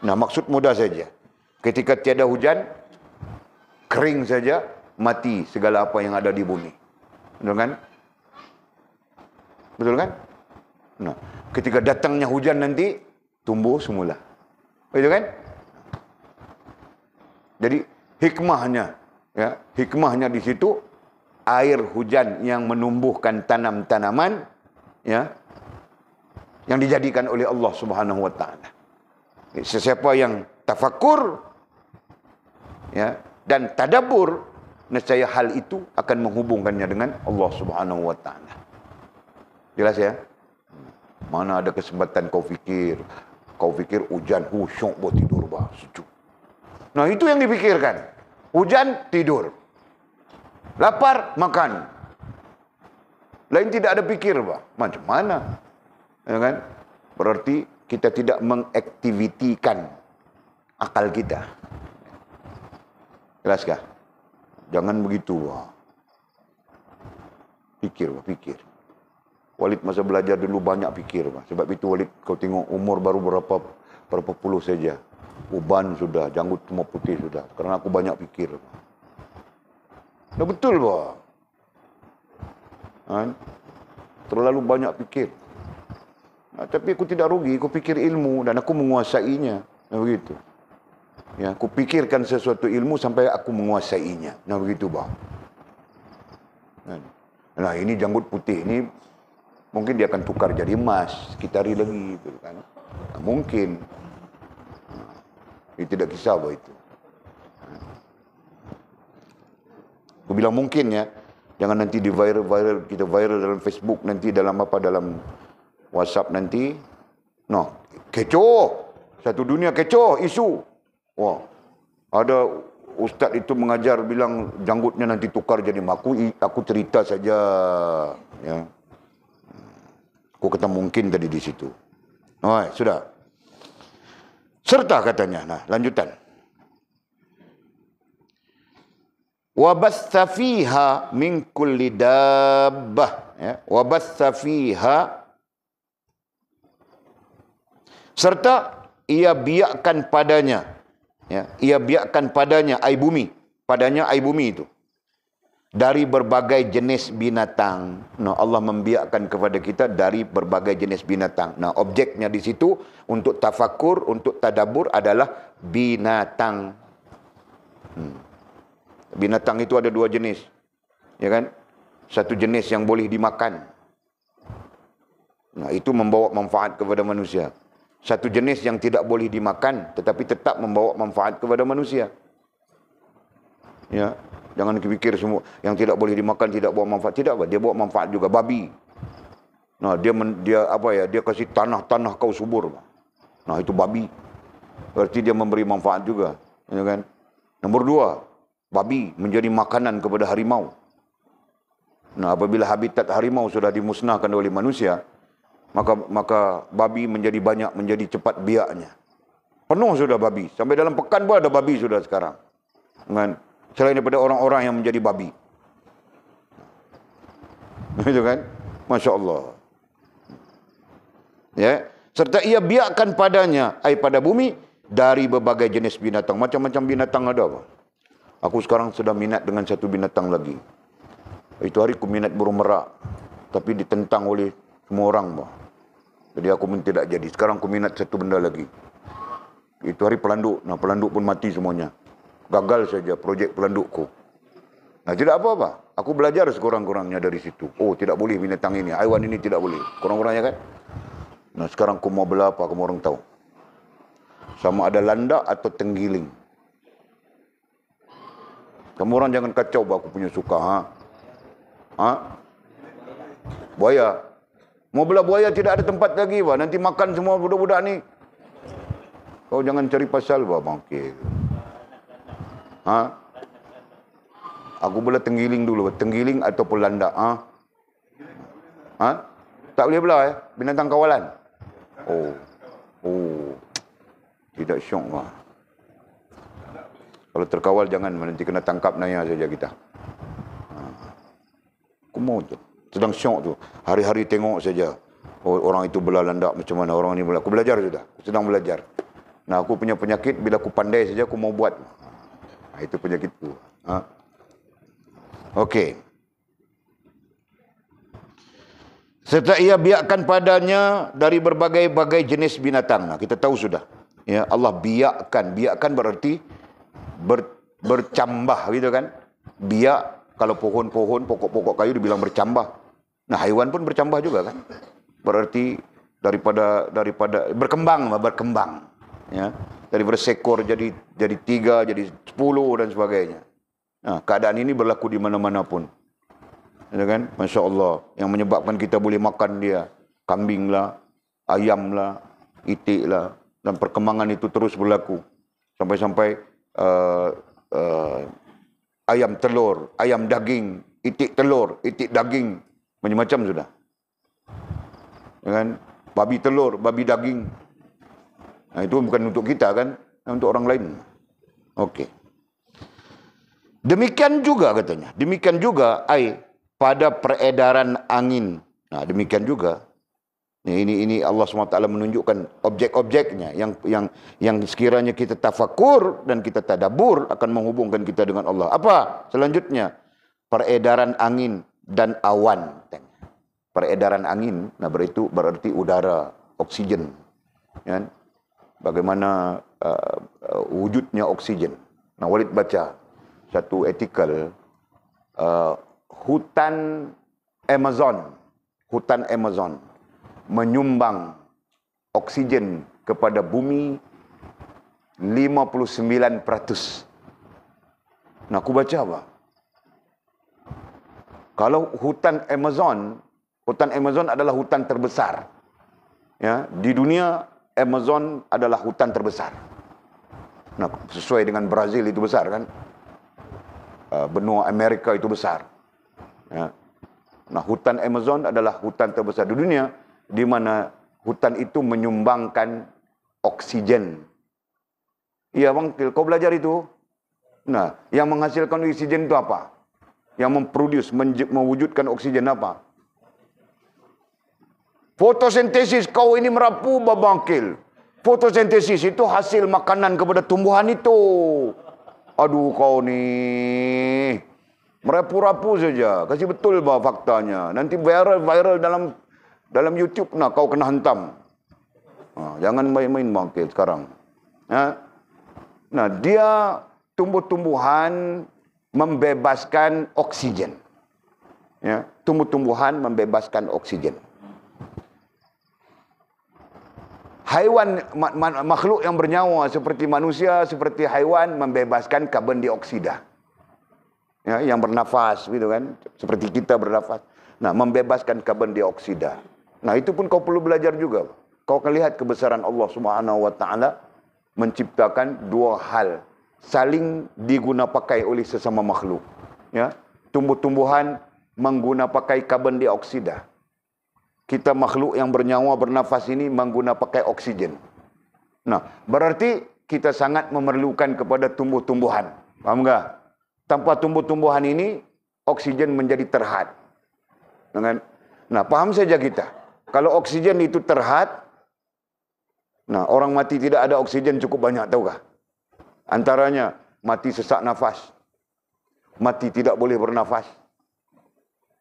nah maksud mudah saja ketika tiada hujan kering saja mati segala apa yang ada di bumi betul kan betul kan Nah, ketika datangnya hujan nanti tumbuh semula. Begitu kan? Jadi hikmahnya ya, hikmahnya di situ air hujan yang menumbuhkan tanam-tanaman ya yang dijadikan oleh Allah Subhanahu wa taala. Sesiapa yang tafakur ya dan tadabur nescaya hal itu akan menghubungkannya dengan Allah Subhanahu wa taala. Jelas ya? Mana ada kesempatan kau fikir. Kau fikir hujan husyuk buat tidur bah. Sejuk. Nah itu yang dipikirkan. Hujan, tidur. Lapar, makan. Lain tidak ada pikir bah. Macam mana? Ya kan? Berarti kita tidak mengaktivitikan akal kita. Jelaskah? Jangan begitu bah. Pikir bah, pikir. Walid masa belajar dulu banyak fikir. Sebab itu Walid kau tengok umur baru berapa berapa puluh saja. Uban sudah, janggut semua putih sudah. Kerana aku banyak fikir. Dah ya, betul bah. Ha? Terlalu banyak fikir. Nah, ha, tapi aku tidak rugi, aku fikir ilmu dan aku menguasainya. Nah, ya, begitu. Ya, aku fikirkan sesuatu ilmu sampai aku menguasainya. Nah, ya, begitu bah. Ha. Nah, ini janggut putih ini mungkin dia akan tukar jadi emas sekitar hari lagi itu kan nah, mungkin nah, dia tidak kisah apa itu nah. aku bilang mungkin ya jangan nanti di viral viral kita viral dalam Facebook nanti dalam apa dalam WhatsApp nanti no kecoh satu dunia kecoh isu wah ada ustaz itu mengajar bilang janggutnya nanti tukar jadi maku aku cerita saja ya Aku kata mungkin tadi di situ. Oh, sudah. Serta katanya. Nah, lanjutan. Wabatha fiha min kulli dabbah. Ya. Wabatha fiha. Serta ia biarkan padanya. Ya. Ia biarkan padanya air bumi. Padanya air bumi itu dari berbagai jenis binatang. Nah, Allah membiarkan kepada kita dari berbagai jenis binatang. Nah, objeknya di situ untuk tafakur, untuk tadabur adalah binatang. Hmm. Binatang itu ada dua jenis. Ya kan? Satu jenis yang boleh dimakan. Nah, itu membawa manfaat kepada manusia. Satu jenis yang tidak boleh dimakan tetapi tetap membawa manfaat kepada manusia ya jangan fikir semua yang tidak boleh dimakan tidak bawa manfaat tidak apa dia bawa manfaat juga babi nah dia men, dia apa ya dia kasih tanah-tanah kau subur nah itu babi berarti dia memberi manfaat juga ya kan nomor dua babi menjadi makanan kepada harimau nah apabila habitat harimau sudah dimusnahkan oleh manusia maka maka babi menjadi banyak menjadi cepat biaknya penuh sudah babi sampai dalam pekan pun ada babi sudah sekarang kan selain daripada orang-orang yang menjadi babi. Begitu kan? Masya Allah. Ya? Serta ia biarkan padanya, air pada bumi, dari berbagai jenis binatang. Macam-macam binatang ada apa? Aku sekarang sudah minat dengan satu binatang lagi. Itu hari aku minat burung merak. Tapi ditentang oleh semua orang. Bah. Jadi aku pun tidak jadi. Sekarang aku minat satu benda lagi. Itu hari pelanduk. Nah, pelanduk pun mati semuanya gagal saja projek pelandukku. Nah, tidak apa-apa. Aku belajar sekurang-kurangnya dari situ. Oh, tidak boleh binatang ini. Haiwan ini tidak boleh. Kurang-kurangnya kan? Nah, sekarang aku mau bela apa, kamu orang tahu. Sama ada landak atau tenggiling. Kamu orang jangan kacau bahawa aku punya suka. Ha? ha? Buaya. Mau bela buaya tidak ada tempat lagi. Bah. Nanti makan semua budak-budak ni. Kau jangan cari pasal, bah. Okay. Ha? Aku boleh tenggiling dulu. Tenggiling ataupun landak. Ha? Ha? Tak boleh pula eh? Binatang kawalan? Oh. Oh. Tidak syok lah. Kalau terkawal jangan. Nanti kena tangkap naya saja kita. Ha. Aku mau tu. Sedang syok tu. Hari-hari tengok saja. Oh, orang itu belah landak macam mana. Orang ini belah. Aku belajar sudah. Sedang belajar. Nah, aku punya penyakit bila aku pandai saja aku mau buat. Ha. Ah, itu penyakit tu. Ha? Ah. Okey. Serta ia biarkan padanya dari berbagai-bagai jenis binatang. Nah, kita tahu sudah. Ya, Allah biarkan. Biarkan berarti ber, bercambah gitu kan. Biak kalau pohon-pohon, pokok-pokok kayu dibilang bercambah. Nah, haiwan pun bercambah juga kan. Berarti daripada daripada berkembang, berkembang ya dari bersekor jadi jadi tiga jadi sepuluh dan sebagainya nah, ha, keadaan ini berlaku di mana-mana pun ya kan masya Allah yang menyebabkan kita boleh makan dia kambing lah ayam lah itik lah dan perkembangan itu terus berlaku sampai-sampai uh, uh, ayam telur ayam daging itik telur itik daging macam-macam sudah dengan ya kan? babi telur babi daging Nah, ha, itu bukan untuk kita kan, ha, untuk orang lain. Okey. Demikian juga katanya. Demikian juga ai pada peredaran angin. Nah, ha, demikian juga. Nah, ini ini Allah SWT menunjukkan objek-objeknya yang yang yang sekiranya kita tafakur dan kita tadabur akan menghubungkan kita dengan Allah. Apa? Selanjutnya peredaran angin dan awan. Peredaran angin, nah berarti berarti udara, oksigen. Ya bagaimana uh, uh, wujudnya oksigen. Nah, Walid baca satu artikel uh, hutan Amazon, hutan Amazon menyumbang oksigen kepada bumi 59%. Nah, aku baca apa? Kalau hutan Amazon, hutan Amazon adalah hutan terbesar ya di dunia Amazon adalah hutan terbesar. Nah, sesuai dengan Brazil itu besar kan? Eh, benua Amerika itu besar. Ya. Nah, hutan Amazon adalah hutan terbesar di dunia di mana hutan itu menyumbangkan oksigen. Iya, Bang, kau belajar itu? Nah, yang menghasilkan oksigen itu apa? Yang memproduce, mewujudkan oksigen apa? Fotosintesis kau ini merapu babangkil. Fotosintesis itu hasil makanan kepada tumbuhan itu. Aduh kau ni. Merapu-rapu saja. Kasih betul bah faktanya. Nanti viral-viral dalam dalam YouTube nak kau kena hantam. Ha, jangan main-main bangkil sekarang. Ha? Nah, dia tumbuh-tumbuhan membebaskan oksigen. Ya, tumbuh-tumbuhan membebaskan oksigen. haiwan ma- ma- makhluk yang bernyawa seperti manusia seperti haiwan membebaskan karbon dioksida ya yang bernafas gitu kan seperti kita bernafas nah membebaskan karbon dioksida nah itu pun kau perlu belajar juga kau akan lihat kebesaran Allah Subhanahu wa taala menciptakan dua hal saling diguna pakai oleh sesama makhluk ya tumbuh-tumbuhan pakai karbon dioksida kita makhluk yang bernyawa bernafas ini menggunakan pakai oksigen. Nah, berarti kita sangat memerlukan kepada tumbuh-tumbuhan. Paham enggak? Tanpa tumbuh-tumbuhan ini oksigen menjadi terhad. Dengan Nah, paham saja kita. Kalau oksigen itu terhad, nah orang mati tidak ada oksigen cukup banyak tahukah? Antaranya mati sesak nafas. Mati tidak boleh bernafas.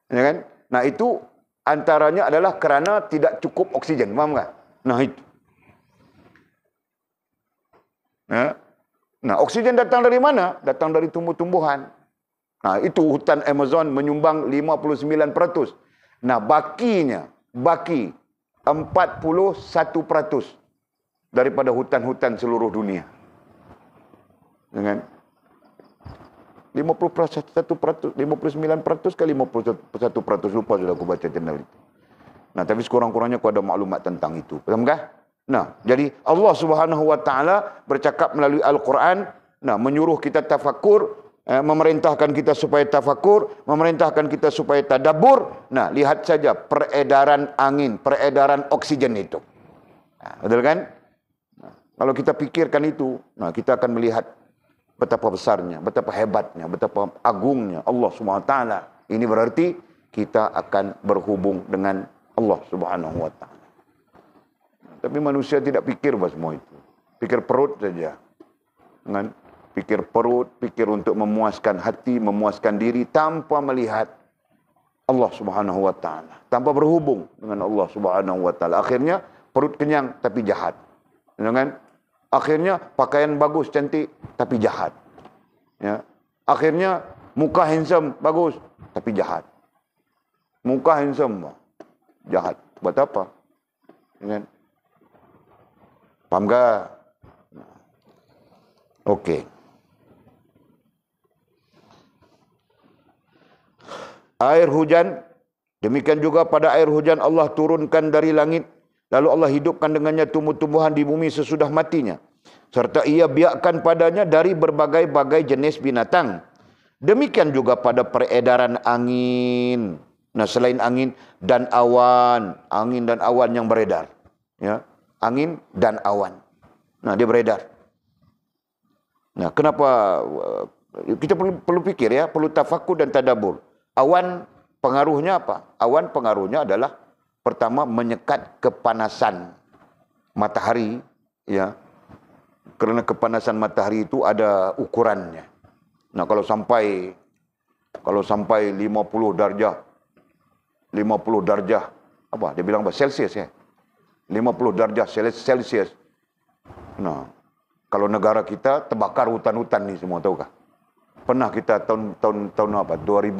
Ya kan? Nah, itu antaranya adalah kerana tidak cukup oksigen. Faham tak? Nah itu. Nah, ya. nah oksigen datang dari mana? Datang dari tumbuh-tumbuhan. Nah itu hutan Amazon menyumbang 59%. Nah bakinya, baki 41% daripada hutan-hutan seluruh dunia. Dengan ya 51% ke 51% lupa sudah aku baca channel itu. Nah, tapi sekurang-kurangnya aku ada maklumat tentang itu. Faham kah? Nah, jadi Allah Subhanahu wa taala bercakap melalui Al-Quran, nah menyuruh kita tafakur, eh, memerintahkan kita supaya tafakur, memerintahkan kita supaya tadabur. Nah, lihat saja peredaran angin, peredaran oksigen itu. Nah, betul kan? Nah, kalau kita pikirkan itu, nah kita akan melihat betapa besarnya, betapa hebatnya, betapa agungnya Allah SWT. Ini berarti kita akan berhubung dengan Allah Subhanahu wa Tapi manusia tidak pikir bahawa semua itu. Pikir perut saja. Dengan pikir perut, pikir untuk memuaskan hati, memuaskan diri tanpa melihat Allah Subhanahu wa tanpa berhubung dengan Allah Subhanahu wa Akhirnya perut kenyang tapi jahat. Dengan Akhirnya pakaian bagus cantik tapi jahat. Ya. Akhirnya muka handsome bagus tapi jahat. Muka handsome jahat buat apa? Ya kan? Paham ke? Okey. Air hujan demikian juga pada air hujan Allah turunkan dari langit Lalu Allah hidupkan dengannya tumbuh-tumbuhan di bumi sesudah matinya. Serta ia biarkan padanya dari berbagai-bagai jenis binatang. Demikian juga pada peredaran angin. Nah selain angin dan awan. Angin dan awan yang beredar. Ya, angin dan awan. Nah dia beredar. Nah kenapa eh, kita perlu, perlu pikir ya. Perlu tafakur dan tadabur. Awan pengaruhnya apa? Awan pengaruhnya adalah pertama menyekat kepanasan matahari ya kerana kepanasan matahari itu ada ukurannya nah kalau sampai kalau sampai 50 darjah 50 darjah apa dia bilang apa celsius ya 50 darjah celsius nah kalau negara kita terbakar hutan-hutan ni semua tahukah pernah kita tahun tahun tahun apa 2000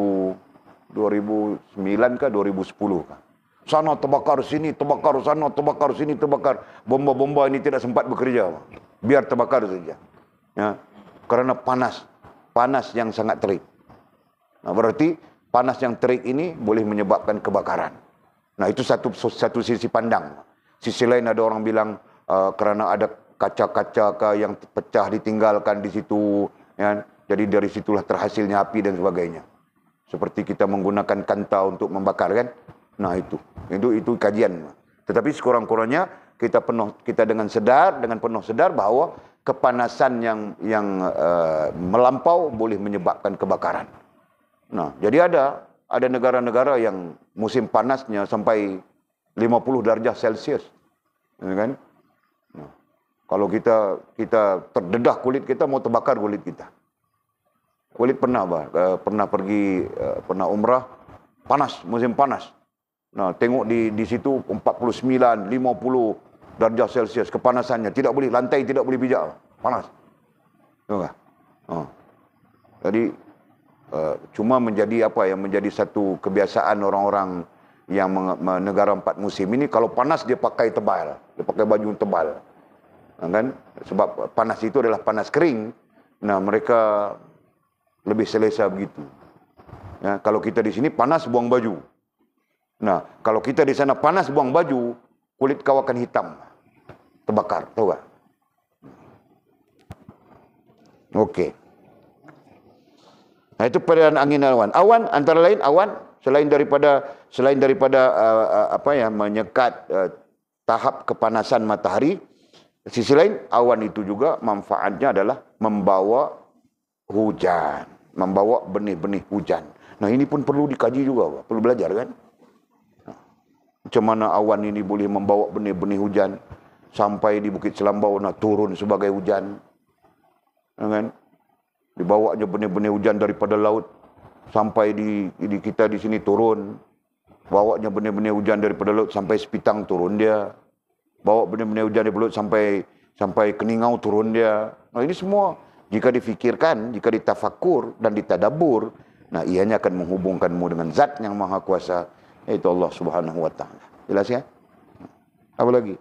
2009 ke 2010 kah Sana terbakar, sini terbakar, sana terbakar, sini terbakar. Bomba-bomba ini tidak sempat bekerja. Biar terbakar saja. Ya. Kerana panas. Panas yang sangat terik. Nah, berarti panas yang terik ini boleh menyebabkan kebakaran. Nah itu satu satu sisi pandang. Sisi lain ada orang bilang uh, kerana ada kaca-kaca yang pecah ditinggalkan di situ. Ya. Jadi dari situlah terhasilnya api dan sebagainya. Seperti kita menggunakan kanta untuk membakar kan. Nah itu, itu itu kajian. Tetapi sekurang-kurangnya kita penuh kita dengan sedar dengan penuh sedar bahawa kepanasan yang yang uh, melampau boleh menyebabkan kebakaran. Nah, jadi ada ada negara-negara yang musim panasnya sampai 50 darjah Celsius. Ya kan? Nah, kalau kita kita terdedah kulit kita mau terbakar kulit kita. Kulit pernah bah, eh, pernah pergi eh, pernah umrah panas musim panas Nah, tengok di di situ 49, 50 darjah Celsius kepanasannya. Tidak boleh lantai tidak boleh pijak. Panas. Tengok. Ah. Ha. Jadi uh, cuma menjadi apa yang menjadi satu kebiasaan orang-orang yang negara empat musim ini kalau panas dia pakai tebal, dia pakai baju tebal. Ha, kan? Sebab panas itu adalah panas kering. Nah, mereka lebih selesa begitu. Ya, kalau kita di sini panas buang baju. Nah, kalau kita di sana panas buang baju, kulit kau akan hitam. Terbakar, tahu tak? Okey. Nah, itu perbedaan angin dan awan. Awan antara lain awan selain daripada selain daripada uh, uh, apa ya menyekat uh, tahap kepanasan matahari, sisi lain awan itu juga manfaatnya adalah membawa hujan, membawa benih-benih hujan. Nah, ini pun perlu dikaji juga, perlu belajar kan? macam mana awan ini boleh membawa benih-benih hujan sampai di Bukit Selambau nak turun sebagai hujan. Ya kan? Dibawanya benih-benih hujan daripada laut sampai di, di kita di sini turun. Bawanya benih-benih hujan daripada laut sampai sepitang turun dia. Bawa benih-benih hujan daripada laut sampai sampai keningau turun dia. Nah, ini semua jika difikirkan, jika ditafakur dan ditadabur, nah ianya akan menghubungkanmu dengan zat yang maha kuasa. Itu Allah Subhanahu wa taala. Jelas ya? Apa lagi?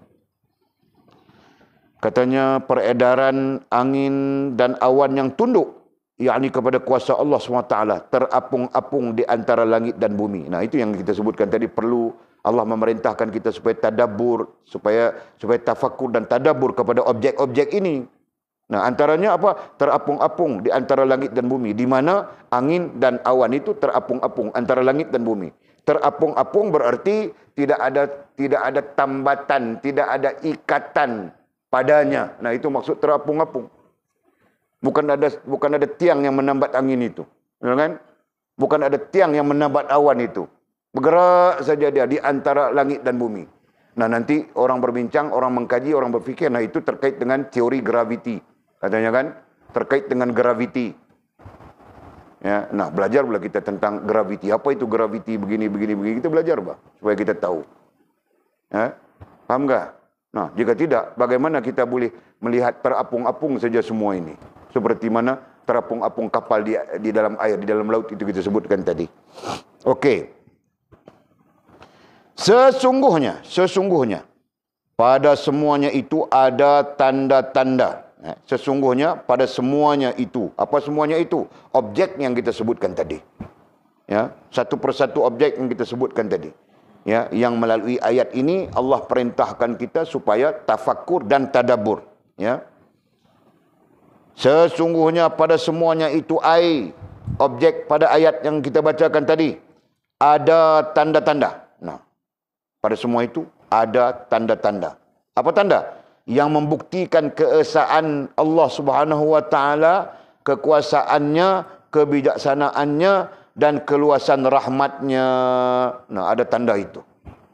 Katanya peredaran angin dan awan yang tunduk yakni kepada kuasa Allah Subhanahu wa taala terapung-apung di antara langit dan bumi. Nah, itu yang kita sebutkan tadi perlu Allah memerintahkan kita supaya tadabur, supaya supaya tafakur dan tadabur kepada objek-objek ini. Nah, antaranya apa? Terapung-apung di antara langit dan bumi. Di mana angin dan awan itu terapung-apung antara langit dan bumi terapung-apung berarti tidak ada tidak ada tambatan, tidak ada ikatan padanya. Nah, itu maksud terapung-apung. Bukan ada bukan ada tiang yang menambat angin itu. Ya kan? Bukan ada tiang yang menambat awan itu. Bergerak saja dia di antara langit dan bumi. Nah, nanti orang berbincang, orang mengkaji, orang berfikir, nah itu terkait dengan teori graviti. Katanya kan? Terkait dengan graviti. Ya, nah belajar pula kita tentang graviti. Apa itu graviti begini begini begini kita belajar bah supaya kita tahu. Ya, paham tak? Nah jika tidak, bagaimana kita boleh melihat terapung-apung saja semua ini? Seperti mana terapung-apung kapal di, di dalam air di dalam laut itu kita sebutkan tadi. Okey. Sesungguhnya, sesungguhnya pada semuanya itu ada tanda-tanda. Eh, sesungguhnya pada semuanya itu apa semuanya itu objek yang kita sebutkan tadi ya satu persatu objek yang kita sebutkan tadi ya yang melalui ayat ini Allah perintahkan kita supaya tafakur dan tadabur ya sesungguhnya pada semuanya itu ai objek pada ayat yang kita bacakan tadi ada tanda-tanda nah pada semua itu ada tanda-tanda apa tanda -tanda? yang membuktikan keesaan Allah Subhanahu wa taala, kekuasaannya, kebijaksanaannya dan keluasan rahmatnya. Nah, ada tanda itu.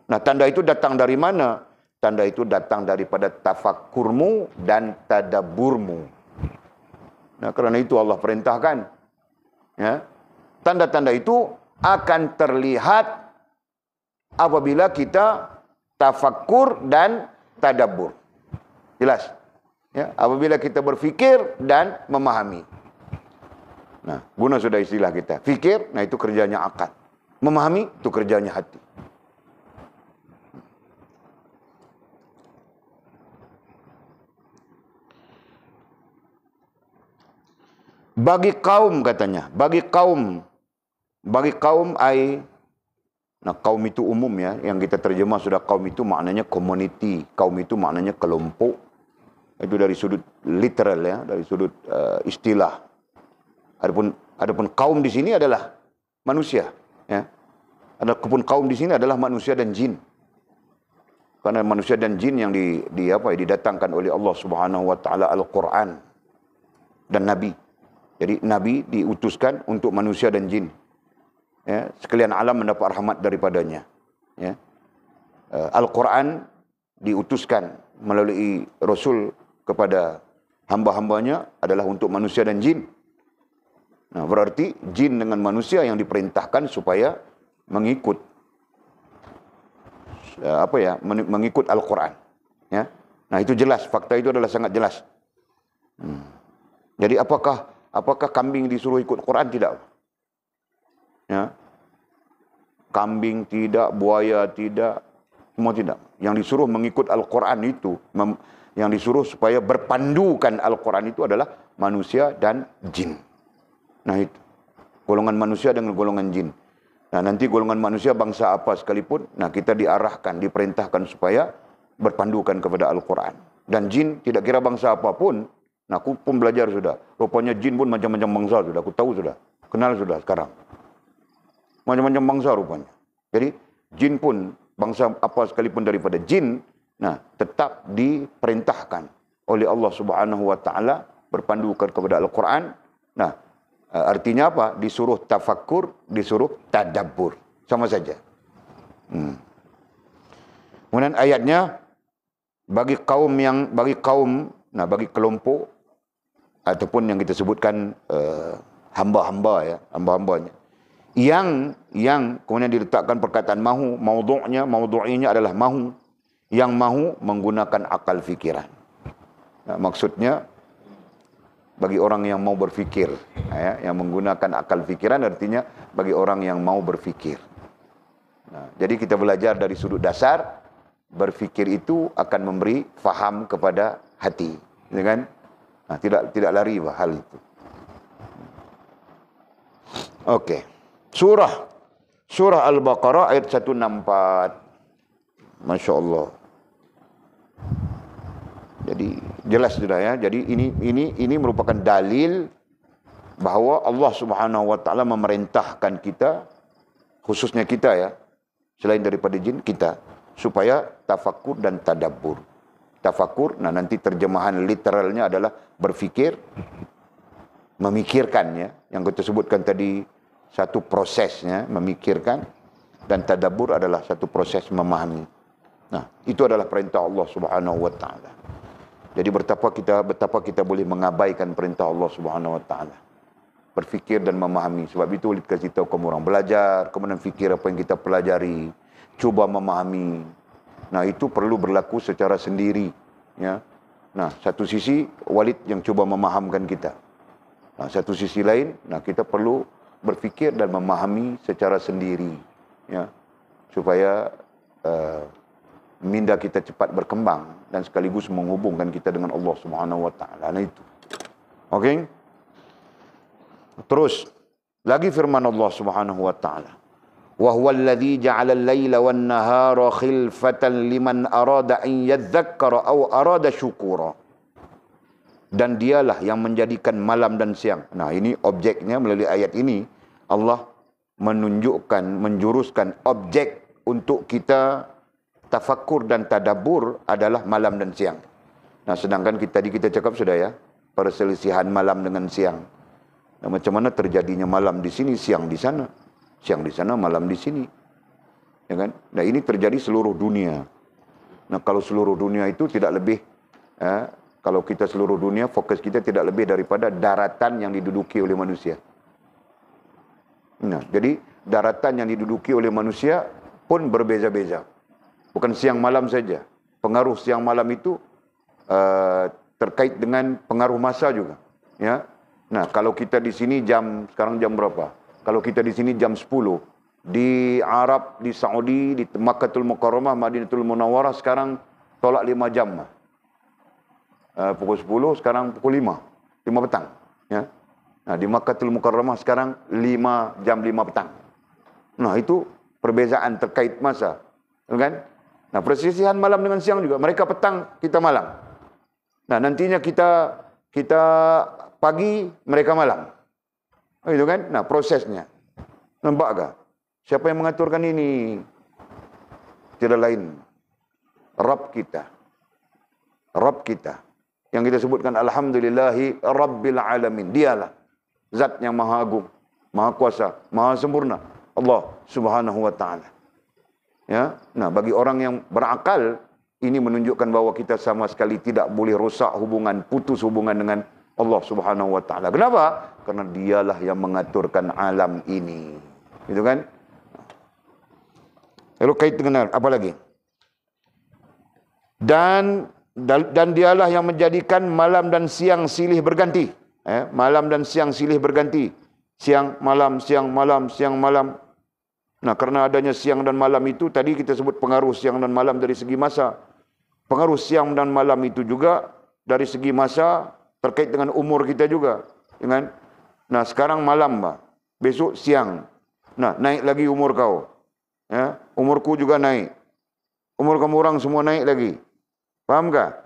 Nah, tanda itu datang dari mana? Tanda itu datang daripada tafakkurmu dan tadaburmu. Nah, kerana itu Allah perintahkan. Ya. Tanda-tanda itu akan terlihat apabila kita tafakkur dan tadabur. Jelas? Ya, apabila kita berfikir dan memahami. Nah, guna sudah istilah kita. Fikir, nah itu kerjanya akal. Memahami, itu kerjanya hati. Bagi kaum katanya, bagi kaum, bagi kaum ai Nah, kaum itu umum ya, yang kita terjemah sudah kaum itu maknanya community, kaum itu maknanya kelompok, itu dari sudut literal ya dari sudut uh, istilah adapun adapun kaum di sini adalah manusia ya adapun kaum di sini adalah manusia dan jin karena manusia dan jin yang di, di apa didatangkan oleh Allah Subhanahu wa taala Al-Qur'an dan nabi jadi nabi diutuskan untuk manusia dan jin ya sekalian alam mendapat rahmat daripadanya ya eh, Al-Qur'an diutuskan melalui Rasul kepada hamba-hambanya adalah untuk manusia dan jin. Nah, berarti jin dengan manusia yang diperintahkan supaya mengikut ya, apa ya, mengikut Al-Qur'an, ya. Nah, itu jelas, fakta itu adalah sangat jelas. Hmm. Jadi apakah apakah kambing disuruh ikut Quran tidak? Ya. Kambing tidak, buaya tidak, semua tidak. Yang disuruh mengikut Al-Quran itu yang disuruh supaya berpandukan Al-Quran itu adalah manusia dan jin. Nah itu. Golongan manusia dengan golongan jin. Nah nanti golongan manusia bangsa apa sekalipun, nah kita diarahkan, diperintahkan supaya berpandukan kepada Al-Quran. Dan jin tidak kira bangsa apapun, nah aku pun belajar sudah. Rupanya jin pun macam-macam bangsa sudah, aku tahu sudah, kenal sudah sekarang. Macam-macam bangsa rupanya. Jadi jin pun bangsa apa sekalipun daripada jin, nah tetap diperintahkan oleh Allah Subhanahu wa taala berpandukan kepada Al-Quran nah eh, artinya apa disuruh tafakkur disuruh tadabbur sama saja hmm. kemudian ayatnya bagi kaum yang bagi kaum nah bagi kelompok ataupun yang kita sebutkan uh, hamba-hamba ya hamba-hambanya yang yang kemudian diletakkan perkataan mahu maudhu'nya maudhu'inya adalah mahu yang mau menggunakan akal fikiran. Nah, maksudnya bagi orang yang mau berfikir, nah ya, yang menggunakan akal fikiran artinya bagi orang yang mau berfikir. Nah, jadi kita belajar dari sudut dasar berfikir itu akan memberi faham kepada hati, ya kan? Nah, tidak tidak lari hal itu. Oke. Okay. Surah Surah Al-Baqarah ayat 164. Masya Allah. Jadi jelas sudah ya. Jadi ini ini ini merupakan dalil bahawa Allah Subhanahu wa taala memerintahkan kita khususnya kita ya selain daripada jin kita supaya tafakur dan tadabbur. Tafakur nah nanti terjemahan literalnya adalah berfikir memikirkan ya yang kita sebutkan tadi satu prosesnya memikirkan dan tadabbur adalah satu proses memahami. Nah, itu adalah perintah Allah Subhanahu wa taala. Jadi betapa kita betapa kita boleh mengabaikan perintah Allah Subhanahu Wa Taala. Berfikir dan memahami. Sebab itu Ulit kasih tahu kamu orang. Belajar, kemudian fikir apa yang kita pelajari. Cuba memahami. Nah itu perlu berlaku secara sendiri. Ya. Nah satu sisi Walid yang cuba memahamkan kita. Nah satu sisi lain, nah kita perlu berfikir dan memahami secara sendiri. Ya. Supaya uh, minda kita cepat berkembang dan sekaligus menghubungkan kita dengan Allah Subhanahu wa taala. Nah itu. Okey. Terus lagi firman Allah Subhanahu wa taala. Wa huwa alladhi ja'ala al-laila wan nahara khilfatan liman arada an yadhakkara aw arada syukura. Dan dialah yang menjadikan malam dan siang. Nah, ini objeknya melalui ayat ini Allah menunjukkan menjuruskan objek untuk kita tafakur dan tadabur adalah malam dan siang. Nah, sedangkan kita tadi kita cakap sudah ya, perselisihan malam dengan siang. Nah, macam mana terjadinya malam di sini, siang di sana. Siang di sana, malam di sini. Ya kan? Nah, ini terjadi seluruh dunia. Nah, kalau seluruh dunia itu tidak lebih, ya, kalau kita seluruh dunia, fokus kita tidak lebih daripada daratan yang diduduki oleh manusia. Nah, jadi daratan yang diduduki oleh manusia pun berbeza-beza bukan siang malam saja. Pengaruh siang malam itu uh, terkait dengan pengaruh masa juga. Ya. Nah, kalau kita di sini jam sekarang jam berapa? Kalau kita di sini jam 10 di Arab, di Saudi, di Makkahul Mukarramah, Madinatul Munawarah sekarang tolak 5 jam. Uh, pukul 10 sekarang pukul 5. 5 petang, ya. Nah, di Makkahul Mukarramah sekarang 5 jam 5 petang. Nah, itu perbezaan terkait masa. Kan? Nah, persisihan malam dengan siang juga. Mereka petang, kita malam. Nah, nantinya kita kita pagi, mereka malam. Oh, Itu kan? Nah, prosesnya. Nampak tak? Siapa yang mengaturkan ini? Tidak lain. Rab kita. Rab kita. Yang kita sebutkan, Alhamdulillahi Rabbil Alamin. Dialah. Zat yang maha agung, maha kuasa, maha sempurna. Allah subhanahu wa ta'ala. Ya. Nah, bagi orang yang berakal ini menunjukkan bahwa kita sama sekali tidak boleh rosak hubungan, putus hubungan dengan Allah Subhanahu wa taala. Kenapa? Karena dialah yang mengaturkan alam ini. Gitu kan? Lalu kait dengan apa lagi? Dan dan dialah yang menjadikan malam dan siang silih berganti. Eh, malam dan siang silih berganti. Siang, malam, siang, malam, siang, malam. Nah, kerana adanya siang dan malam itu tadi kita sebut pengaruh siang dan malam dari segi masa. Pengaruh siang dan malam itu juga dari segi masa terkait dengan umur kita juga, dengan ya nah sekarang malam, bah. besok siang. Nah, naik lagi umur kau. Ya, umurku juga naik. Umur kamu orang semua naik lagi. Fahamkah?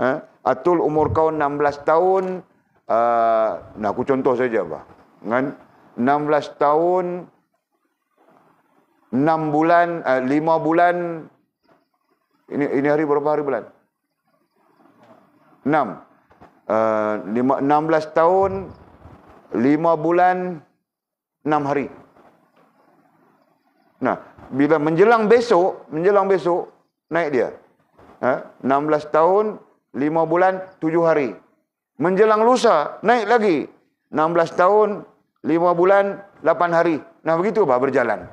Ya, atul umur kau 16 tahun, uh, nah aku contoh saja, bah. Kan? 16 tahun enam bulan, eh, lima uh, bulan, ini, ini hari berapa hari bulan? Enam. Eh, enam belas tahun, lima bulan, enam hari. Nah, bila menjelang besok, menjelang besok, naik dia. Ha? Enam belas tahun, lima bulan, tujuh hari. Menjelang lusa, naik lagi. Enam belas tahun, lima bulan, lapan hari. Nah, begitu bah, berjalan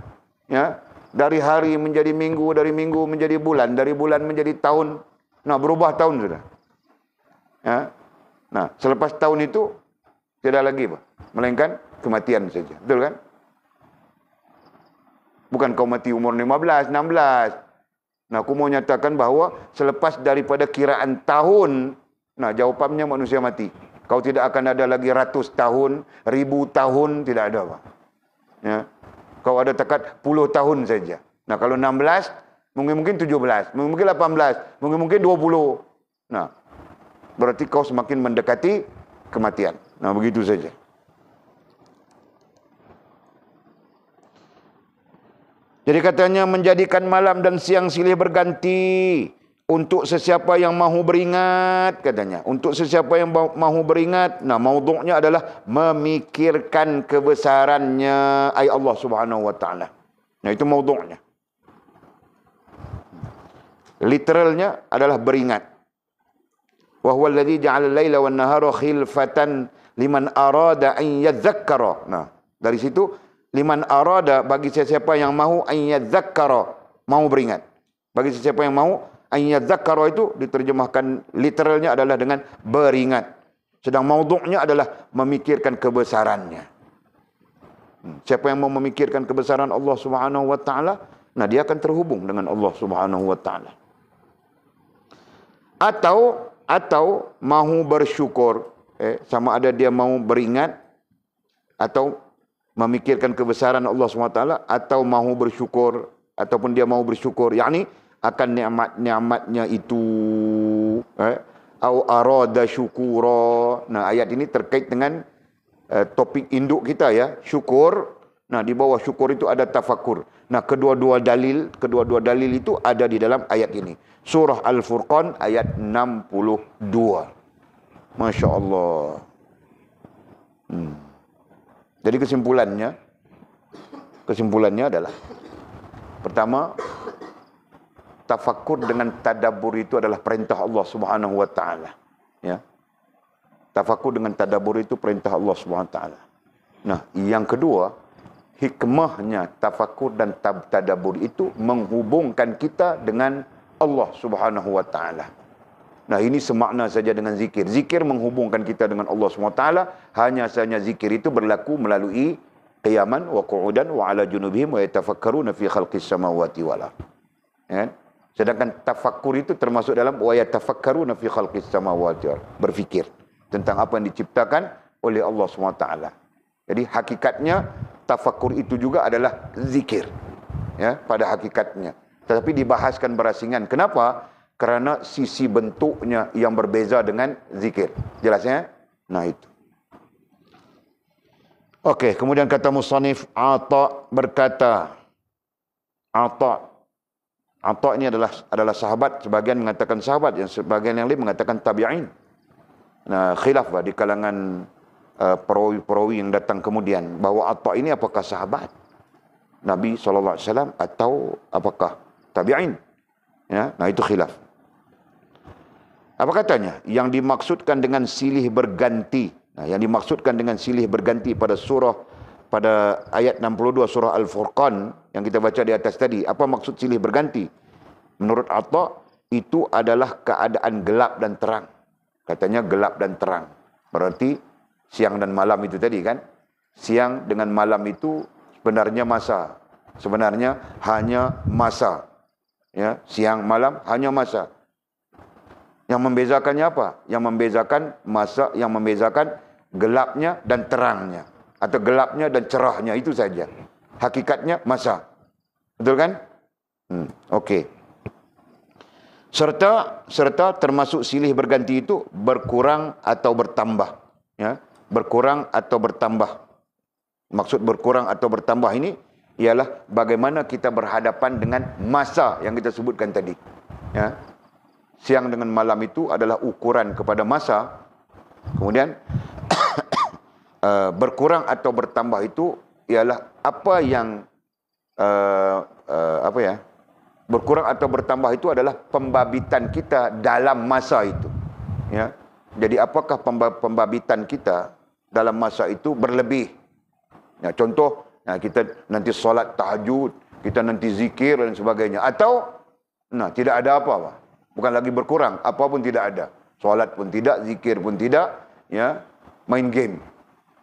ya dari hari menjadi minggu dari minggu menjadi bulan dari bulan menjadi tahun nah berubah tahun sudah ya nah selepas tahun itu tidak lagi apa melainkan kematian saja betul kan bukan kau mati umur 15 16 nah aku mau nyatakan bahawa selepas daripada kiraan tahun nah jawabannya manusia mati kau tidak akan ada lagi ratus tahun ribu tahun tidak ada apa ya kau ada tekad 10 tahun saja. Nah, kalau 16, mungkin-mungkin 17, mungkin-mungkin 18, mungkin-mungkin 20. Nah, berarti kau semakin mendekati kematian. Nah, begitu saja. Jadi katanya menjadikan malam dan siang silih berganti untuk sesiapa yang mahu beringat katanya untuk sesiapa yang mahu beringat nah mauduknya adalah memikirkan kebesarannya Ay Allah Subhanahu wa taala nah itu mauduknya literalnya adalah beringat wa huwa allazi ja'ala al-laila wan nahara khilfatan liman arada an yadhakkara nah dari situ liman arada bagi sesiapa yang mahu an yadhakkara mahu beringat bagi sesiapa yang mahu. Ayat Zakaroh itu diterjemahkan literalnya adalah dengan beringat. Sedang maudhu'nya adalah memikirkan kebesarannya. Hmm, siapa yang mau memikirkan kebesaran Allah Subhanahu wa taala, nah dia akan terhubung dengan Allah Subhanahu wa taala. Atau atau mahu bersyukur, eh, sama ada dia mau beringat atau memikirkan kebesaran Allah Subhanahu wa taala atau mahu bersyukur ataupun dia mau bersyukur, yakni akan nikmat-nikmatnya itu eh au arada syukura nah ayat ini terkait dengan eh, topik induk kita ya syukur nah di bawah syukur itu ada tafakur nah kedua-dua dalil kedua-dua dalil itu ada di dalam ayat ini surah al-furqan ayat 62 masyaallah hmm. jadi kesimpulannya kesimpulannya adalah pertama tafakur dengan tadabur itu adalah perintah Allah Subhanahu wa taala. Ya. Tafakur dengan tadabur itu perintah Allah Subhanahu wa taala. Nah, yang kedua, hikmahnya tafakur dan tadabur itu menghubungkan kita dengan Allah Subhanahu wa taala. Nah, ini semakna saja dengan zikir. Zikir menghubungkan kita dengan Allah Subhanahu wa taala, hanya sahaja zikir itu berlaku melalui qiyaman wa qu'udan wa ala junubihim wa yatafakkaruna fi khalqis samawati wal ardh. Ya. Kan? Sedangkan tafakkur itu termasuk dalam wa yatafakkaruna fi khalqis samawati wal Berfikir tentang apa yang diciptakan oleh Allah SWT. Jadi hakikatnya tafakkur itu juga adalah zikir. Ya, pada hakikatnya. Tetapi dibahaskan berasingan. Kenapa? Kerana sisi bentuknya yang berbeza dengan zikir. Jelasnya? Nah itu. Okey, kemudian kata Musanif Ata berkata Ata Atta ini adalah adalah sahabat sebagian mengatakan sahabat yang sebagian yang lain mengatakan tabi'in. Nah, khilaf lah di kalangan uh, perawi-perawi yang datang kemudian bahawa Atta ini apakah sahabat Nabi sallallahu alaihi wasallam atau apakah tabi'in. Ya, nah itu khilaf. Apa katanya? Yang dimaksudkan dengan silih berganti. Nah, yang dimaksudkan dengan silih berganti pada surah pada ayat 62 surah Al-Furqan yang kita baca di atas tadi. Apa maksud silih berganti? Menurut Atta, itu adalah keadaan gelap dan terang. Katanya gelap dan terang. Berarti siang dan malam itu tadi kan? Siang dengan malam itu sebenarnya masa. Sebenarnya hanya masa. Ya, siang malam hanya masa. Yang membezakannya apa? Yang membezakan masa yang membezakan gelapnya dan terangnya atau gelapnya dan cerahnya itu saja hakikatnya masa. Betul kan? Hmm, okey. Serta serta termasuk silih berganti itu berkurang atau bertambah, ya. Berkurang atau bertambah. Maksud berkurang atau bertambah ini ialah bagaimana kita berhadapan dengan masa yang kita sebutkan tadi. Ya. Siang dengan malam itu adalah ukuran kepada masa. Kemudian eh, berkurang atau bertambah itu ialah apa yang uh, uh, apa ya berkurang atau bertambah itu adalah pembabitan kita dalam masa itu. Ya. Jadi apakah pembabitan kita dalam masa itu berlebih? Ya, contoh, ya, kita nanti solat tahajud, kita nanti zikir dan sebagainya. Atau nah, tidak ada apa-apa. Bukan lagi berkurang, apapun tidak ada. Solat pun tidak, zikir pun tidak, ya main game.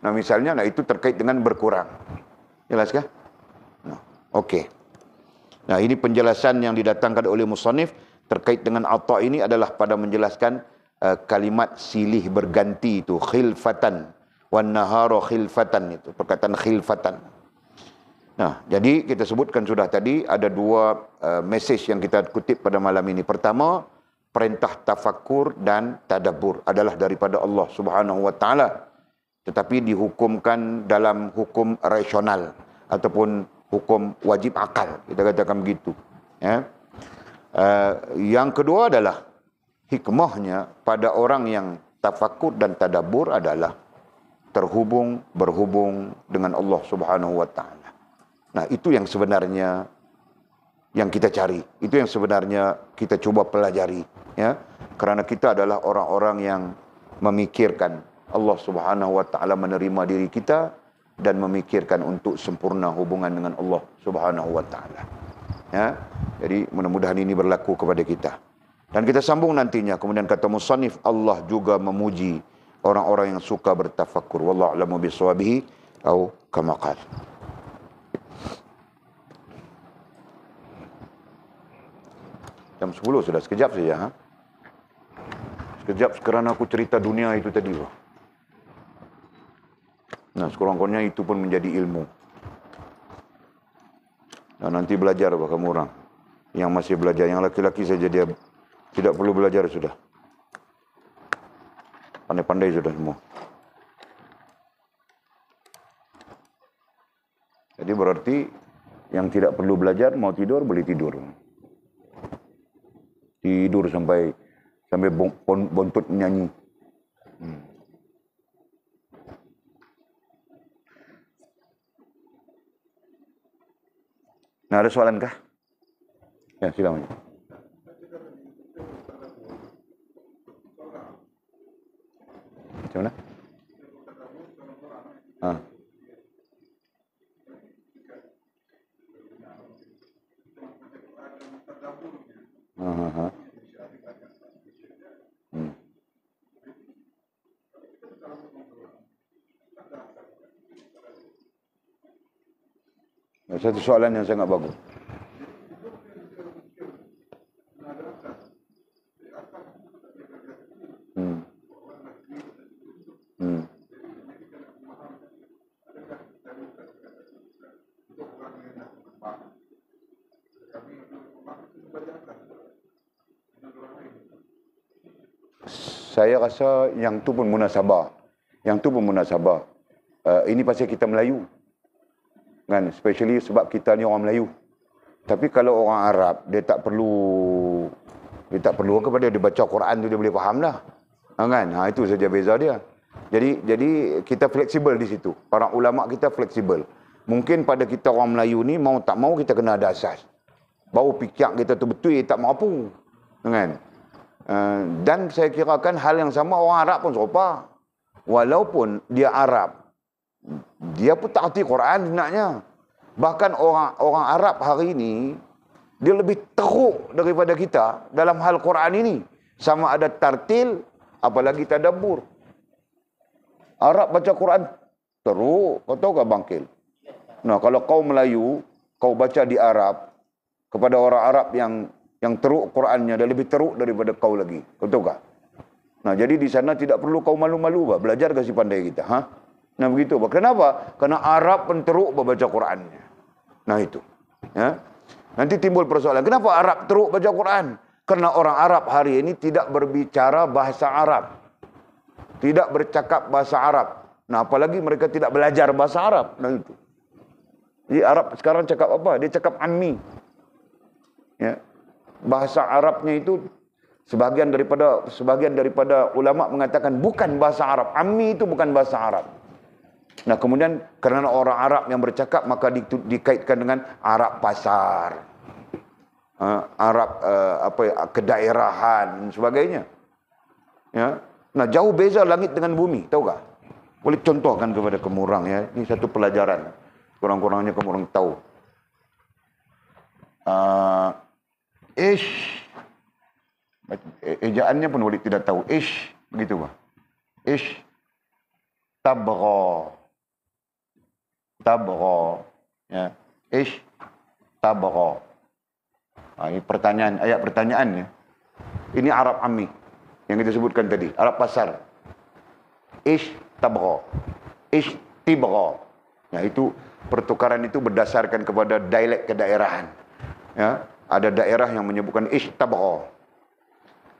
Nah, misalnya nah itu terkait dengan berkurang. Jelas ya, kah? Nah, okey. Nah, ini penjelasan yang didatangkan oleh Musonif terkait dengan atau ini adalah pada menjelaskan uh, kalimat silih berganti itu khilfatan wan naharu khilfatan itu perkataan khilfatan. Nah, jadi kita sebutkan sudah tadi ada dua uh, eh, message yang kita kutip pada malam ini. Pertama, perintah tafakur dan tadabur adalah daripada Allah Subhanahu wa taala tetapi dihukumkan dalam hukum rasional ataupun hukum wajib akal kita katakan begitu ya uh, yang kedua adalah hikmahnya pada orang yang tafakkur dan tadabbur adalah terhubung berhubung dengan Allah Subhanahu wa taala nah itu yang sebenarnya yang kita cari itu yang sebenarnya kita cuba pelajari ya kerana kita adalah orang-orang yang memikirkan Allah Subhanahu wa taala menerima diri kita dan memikirkan untuk sempurna hubungan dengan Allah Subhanahu wa taala. Ya. Jadi mudah-mudahan ini berlaku kepada kita. Dan kita sambung nantinya kemudian kata musannif Allah juga memuji orang-orang yang suka bertafakur. Wallahu a'lamu bisawabihi atau kama qala. Jam 10 sudah sekejap saja ha. Sekejap kerana aku cerita dunia itu tadi. Bro. Nah, sekurang-kurangnya itu pun menjadi ilmu. Nah, nanti belajar apa kamu orang. Yang masih belajar, yang laki-laki saja dia tidak perlu belajar sudah. Pandai-pandai sudah semua. Jadi berarti yang tidak perlu belajar mau tidur beli tidur. Tidur sampai sampai bon, bon, bontot menyanyi. Hmm. Nah, ada soalan kah? Ya, sila. Ya. Macam mana? Ha. Uh-huh. Satu soalan yang sangat bagus. Hmm. Hmm. saya rasa yang tu pun munasabah. Yang tu pun munasabah. Uh, ini pasal kita Melayu kan especially sebab kita ni orang Melayu tapi kalau orang Arab dia tak perlu dia tak perlu kepada dia baca Quran tu dia boleh faham lah kan ha, itu saja beza dia jadi jadi kita fleksibel di situ para ulama kita fleksibel mungkin pada kita orang Melayu ni mau tak mau kita kena ada asas baru fikir kita tu betul tak mampu ha, kan Uh, dan saya kirakan hal yang sama orang Arab pun serupa. Walaupun dia Arab, dia pun tak hati Quran sebenarnya. Bahkan orang orang Arab hari ini, dia lebih teruk daripada kita dalam hal Quran ini. Sama ada tartil, apalagi tadabur. Arab baca Quran, teruk. Kau tahu ke bangkil? Nah, kalau kau Melayu, kau baca di Arab, kepada orang Arab yang yang teruk Qurannya, dia lebih teruk daripada kau lagi. Kau tahu ke? Nah, jadi di sana tidak perlu kau malu-malu, Pak. Belajar ke si pandai kita, ha? Nah begitu. Kenapa? Karena Arab pun teruk baca Qurannya. Nah itu. Ya. Nanti timbul persoalan. Kenapa Arab teruk baca Quran? Karena orang Arab hari ini tidak berbicara bahasa Arab. Tidak bercakap bahasa Arab. Nah apalagi mereka tidak belajar bahasa Arab. Nah itu. Jadi Arab sekarang cakap apa? Dia cakap Ammi. Ya. Bahasa Arabnya itu sebagian daripada sebagian daripada ulama mengatakan bukan bahasa Arab. Ammi itu bukan bahasa Arab. Nah kemudian kerana orang Arab yang bercakap maka di, dikaitkan dengan Arab pasar, uh, Arab uh, apa ya, kedaerahan dan sebagainya. Ya. Nah jauh beza langit dengan bumi, tahu tak? Boleh contohkan kepada kemurang ya. Ini satu pelajaran. Kurang-kurangnya kemurang tahu. Uh, ish. Eh, ejaannya pun boleh tidak tahu. Ish. Begitu. Ish. Tabgha tabro ya ish tabro ha, ini pertanyaan ayat pertanyaan ya ini Arab Ami yang kita sebutkan tadi Arab Pasar ish tabro ish tibro ya itu pertukaran itu berdasarkan kepada dialek kedaerahan ya ada daerah yang menyebutkan ish tabro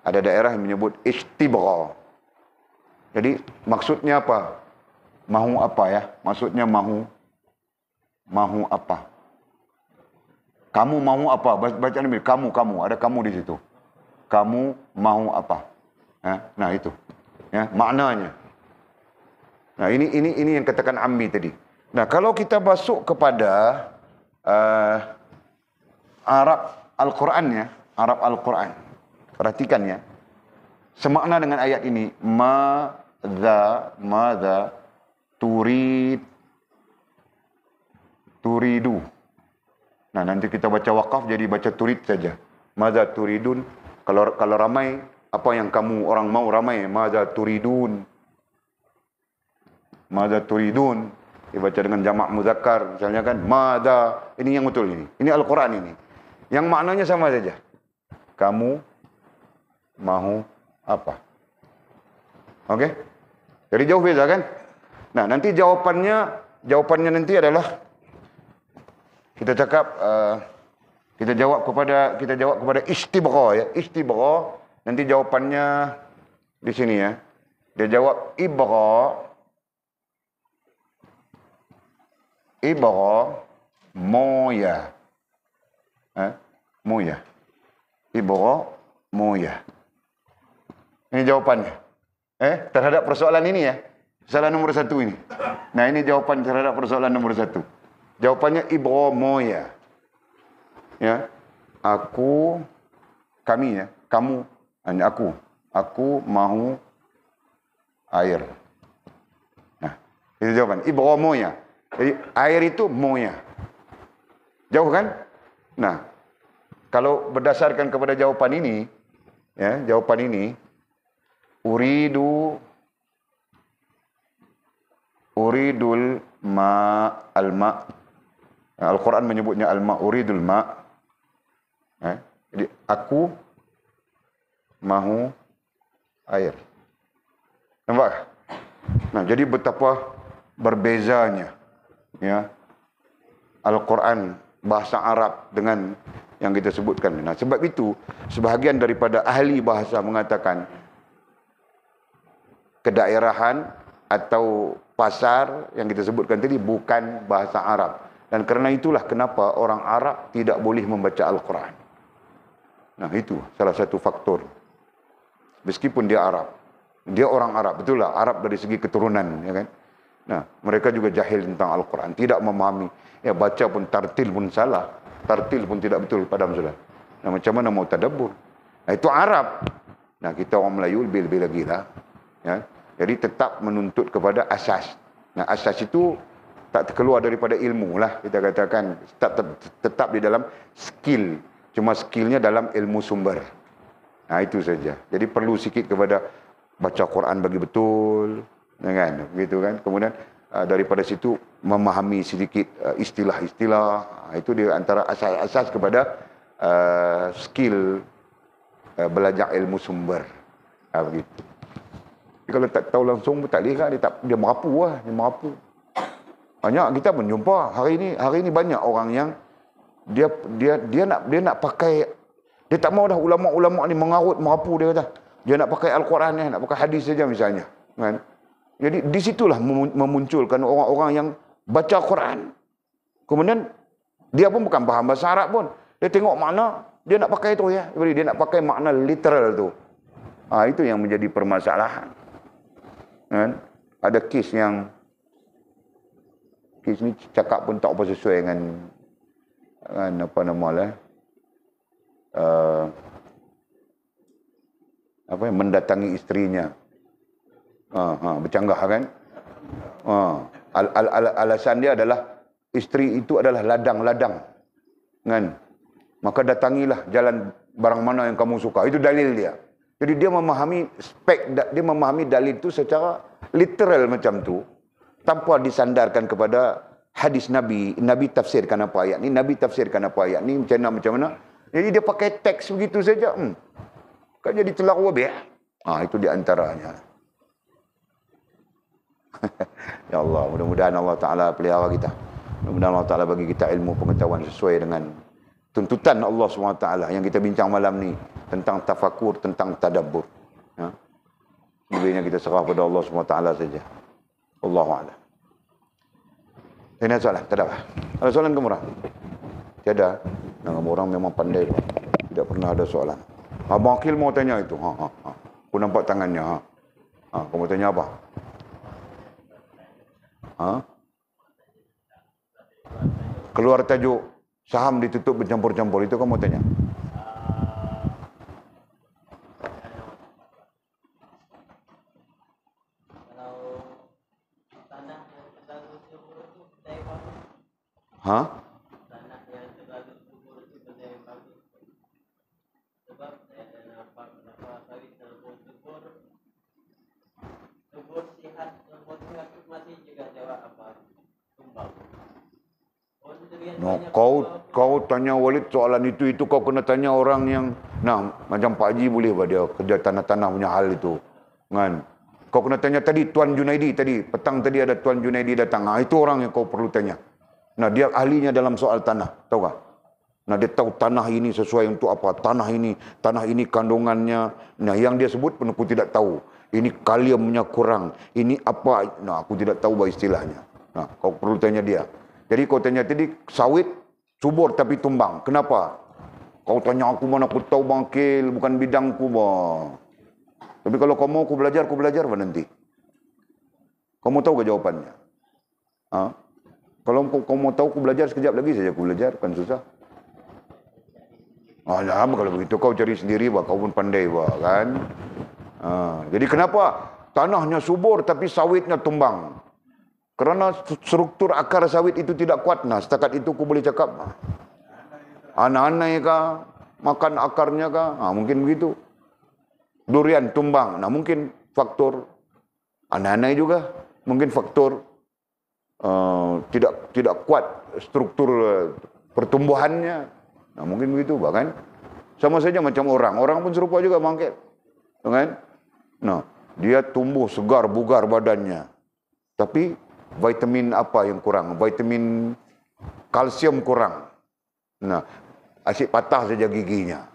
ada daerah yang menyebut ish tibro jadi maksudnya apa mahu apa ya maksudnya mahu mahu apa? Kamu mahu apa? Baca ini, kamu, kamu. Ada kamu di situ. Kamu mahu apa? Ha? Nah itu. Ya, maknanya. Nah ini ini ini yang katakan Ambi tadi. Nah kalau kita masuk kepada uh, Arab Al Quran ya, Arab Al Quran. Perhatikan ya. Semakna dengan ayat ini, ma za ma za turid turidu. Nah, nanti kita baca wakaf jadi baca turid saja. Maza turidun. Kalau kalau ramai, apa yang kamu orang mau ramai? Maza turidun. Maza turidun. Dibaca dengan jamak muzakkar. Misalnya kan, maza. Ini yang betul ini. Ini Al-Quran ini. Yang maknanya sama saja. Kamu mahu apa? Oke? Okay? Dari jauh beda kan? Nah, nanti jawapannya jawapannya nanti adalah kita cakap uh, kita jawab kepada kita jawab kepada istibra ya istibra nanti jawapannya di sini ya dia jawab ibra ibra moya ha eh? moya ibra moya ini jawapannya eh terhadap persoalan ini ya soalan nomor satu ini nah ini jawapan terhadap persoalan nomor satu Jawapannya Ibromo ya. Ya. Aku kami ya, kamu hanya aku. Aku mahu air. Nah, itu jawaban Ibromo ya. Jadi air itu moya. Jauh kan? Nah, kalau berdasarkan kepada jawapan ini, ya, jawaban ini uridu uridul ma al ma Ha, Al-Quran menyebutnya al-ma'uridul ma'. Eh? Jadi aku mahu air. Nampak? Nah, jadi betapa berbezanya ya Al-Quran bahasa Arab dengan yang kita sebutkan. Nah, sebab itu sebahagian daripada ahli bahasa mengatakan kedaerahan atau pasar yang kita sebutkan tadi bukan bahasa Arab. Dan kerana itulah kenapa orang Arab tidak boleh membaca Al-Quran. Nah itu salah satu faktor. Meskipun dia Arab. Dia orang Arab. Betul lah. Arab dari segi keturunan. Ya kan? Nah, mereka juga jahil tentang Al-Quran. Tidak memahami. Ya, baca pun tartil pun salah. Tartil pun tidak betul pada masalah. Nah, macam mana mau tadabur? Nah, itu Arab. Nah, kita orang Melayu lebih-lebih lagi lah. Ya? Jadi tetap menuntut kepada asas. Nah, asas itu tak terkeluar daripada ilmu lah kita katakan tetap, tetap di dalam skill cuma skillnya dalam ilmu sumber nah itu saja jadi perlu sikit kepada baca Quran bagi betul ya kan begitu kan kemudian ah, daripada situ memahami sedikit ah, istilah-istilah ah, itu di antara asas-asas kepada skill belajar ilmu sumber Nah begitu kalau tak tahu langsung pun tak boleh kan dia tak dia merapu dia merapu banyak kita menjumpa hari ini hari ini banyak orang yang dia dia dia nak dia nak pakai dia tak mau dah ulama-ulama ni mengarut merapu dia kata dia nak pakai al-Quran ni nak pakai hadis saja misalnya kan jadi di situlah memunculkan orang-orang yang baca Quran kemudian dia pun bukan faham bahasa Arab pun dia tengok makna dia nak pakai itu ya jadi dia nak pakai makna literal tu ah ha, itu yang menjadi permasalahan kan ada kes yang kes ni cakap pun tak apa sesuai dengan dengan apa nama lah uh, apa yang mendatangi isterinya ha, uh, ha, uh, bercanggah kan ha, uh, al, al, al, alasan dia adalah isteri itu adalah ladang-ladang kan maka datangilah jalan barang mana yang kamu suka itu dalil dia jadi dia memahami spek dia memahami dalil itu secara literal macam tu tanpa disandarkan kepada hadis Nabi. Nabi tafsirkan apa ayat ni. Nabi tafsirkan apa ayat ni. Macam mana, macam mana. Jadi dia pakai teks begitu saja. Hmm. Kan jadi telah wabih. Eh? Ha, ah, itu di antaranya. ya Allah, mudah-mudahan Allah Ta'ala pelihara kita. Mudah-mudahan Allah Ta'ala bagi kita ilmu pengetahuan sesuai dengan tuntutan Allah SWT yang kita bincang malam ni. Tentang tafakur, tentang tadabur. Ya. Lebihnya kita serah pada Allah SWT saja. والله اعلم Ini soalan, tak ada apa? Ada soalan ke murah? Tiada. Yang orang memang pandai. Tidak pernah ada soalan. Abang Akil mau tanya itu. Ha, ha, ha. Aku nampak tangannya. Ha. ha. Kau mau tanya apa? Ha? Keluar tajuk saham ditutup bercampur-campur. Itu kau mau tanya? Ha? No, kau kau tanya Walid soalan itu itu kau kena tanya orang yang nah macam Pak Haji boleh buat dia kerja tanah-tanah punya hal itu. Kan? Kau kena tanya tadi Tuan Junaidi tadi petang tadi ada Tuan Junaidi datang. Ah itu orang yang kau perlu tanya. Nah dia ahlinya dalam soal tanah, tahu tak? Nah dia tahu tanah ini sesuai untuk apa? Tanah ini, tanah ini kandungannya. Nah yang dia sebut pun aku tidak tahu. Ini kaliumnya kurang. Ini apa? Nah aku tidak tahu bahasa istilahnya. Nah kau perlu tanya dia. Jadi kau tanya tadi sawit subur tapi tumbang. Kenapa? Kau tanya aku mana aku tahu bangkil bukan bidangku bang. Tapi kalau kau mau aku belajar, aku belajar apa nanti? Kau mau tahu ke jawabannya? Ha? Kalau kau, kau mau tahu, aku belajar sekejap lagi saja. Aku belajar, kan susah. Ah, ya, kalau begitu, kau cari sendiri, bah. kau pun pandai, bah. kan? Ah, jadi kenapa? Tanahnya subur tapi sawitnya tumbang. Kerana struktur akar sawit itu tidak kuat. Nah, setakat itu aku boleh cakap. Ah, anak-anak kah? Makan akarnya kah? Ah, mungkin begitu. Durian tumbang. Nah, mungkin faktor anak-anak juga. Mungkin faktor uh, tidak tidak kuat struktur eh, pertumbuhannya. Nah, mungkin begitu bahkan sama saja macam orang. Orang pun serupa juga bangkit. Kan? Nah, dia tumbuh segar bugar badannya. Tapi vitamin apa yang kurang? Vitamin kalsium kurang. Nah, asyik patah saja giginya.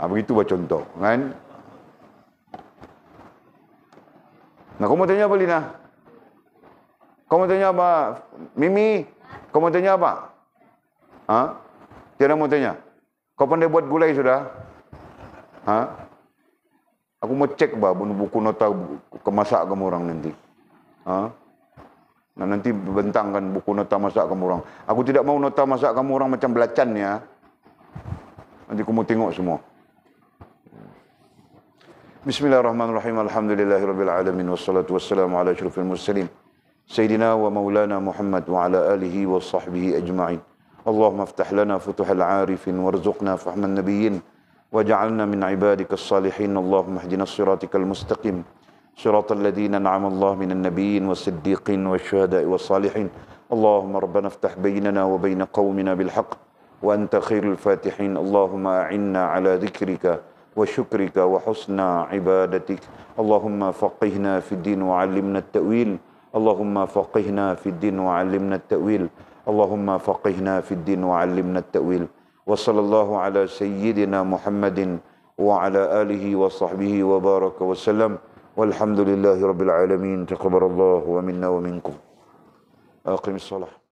Ah, begitu buat contoh, kan? Nah, kamu tanya apa, Lina? Kau mau tanya apa? Mimi, kau mau tanya apa? Ha? Tiada mau tanya. Kau pandai buat gulai sudah? Ha? Aku mau cek bah, buku nota kemasak kamu orang nanti. Ha? Nah, nanti bentangkan buku nota masak kamu orang. Aku tidak mau nota masak kamu orang macam belacan ya. Nanti kamu tengok semua. Bismillahirrahmanirrahim. Alhamdulillahirabbil Wassalamu'alaikum warahmatullahi wabarakatuh. سيدنا ومولانا محمد وعلى آله وصحبه أجمعين اللهم افتح لنا فتح العارفين وارزقنا فهم النبيين وجعلنا من عبادك الصالحين اللهم اهدنا صراطك المستقيم صراط الذين انعم الله من النبيين والصديقين والشهداء والصالحين اللهم ربنا افتح بيننا وبين قومنا بالحق وانت خير الفاتحين اللهم اعنا على ذكرك وشكرك وحسن عبادتك اللهم فقهنا في الدين وعلمنا التاويل اللهم فقهنا في الدين وعلمنا التأويل اللهم فقهنا في الدين وعلمنا التأويل وصلى الله على سيدنا محمد وعلى آله وصحبه وبارك وسلم والحمد لله رب العالمين تقبل الله ومنا ومنكم أقم الصلاة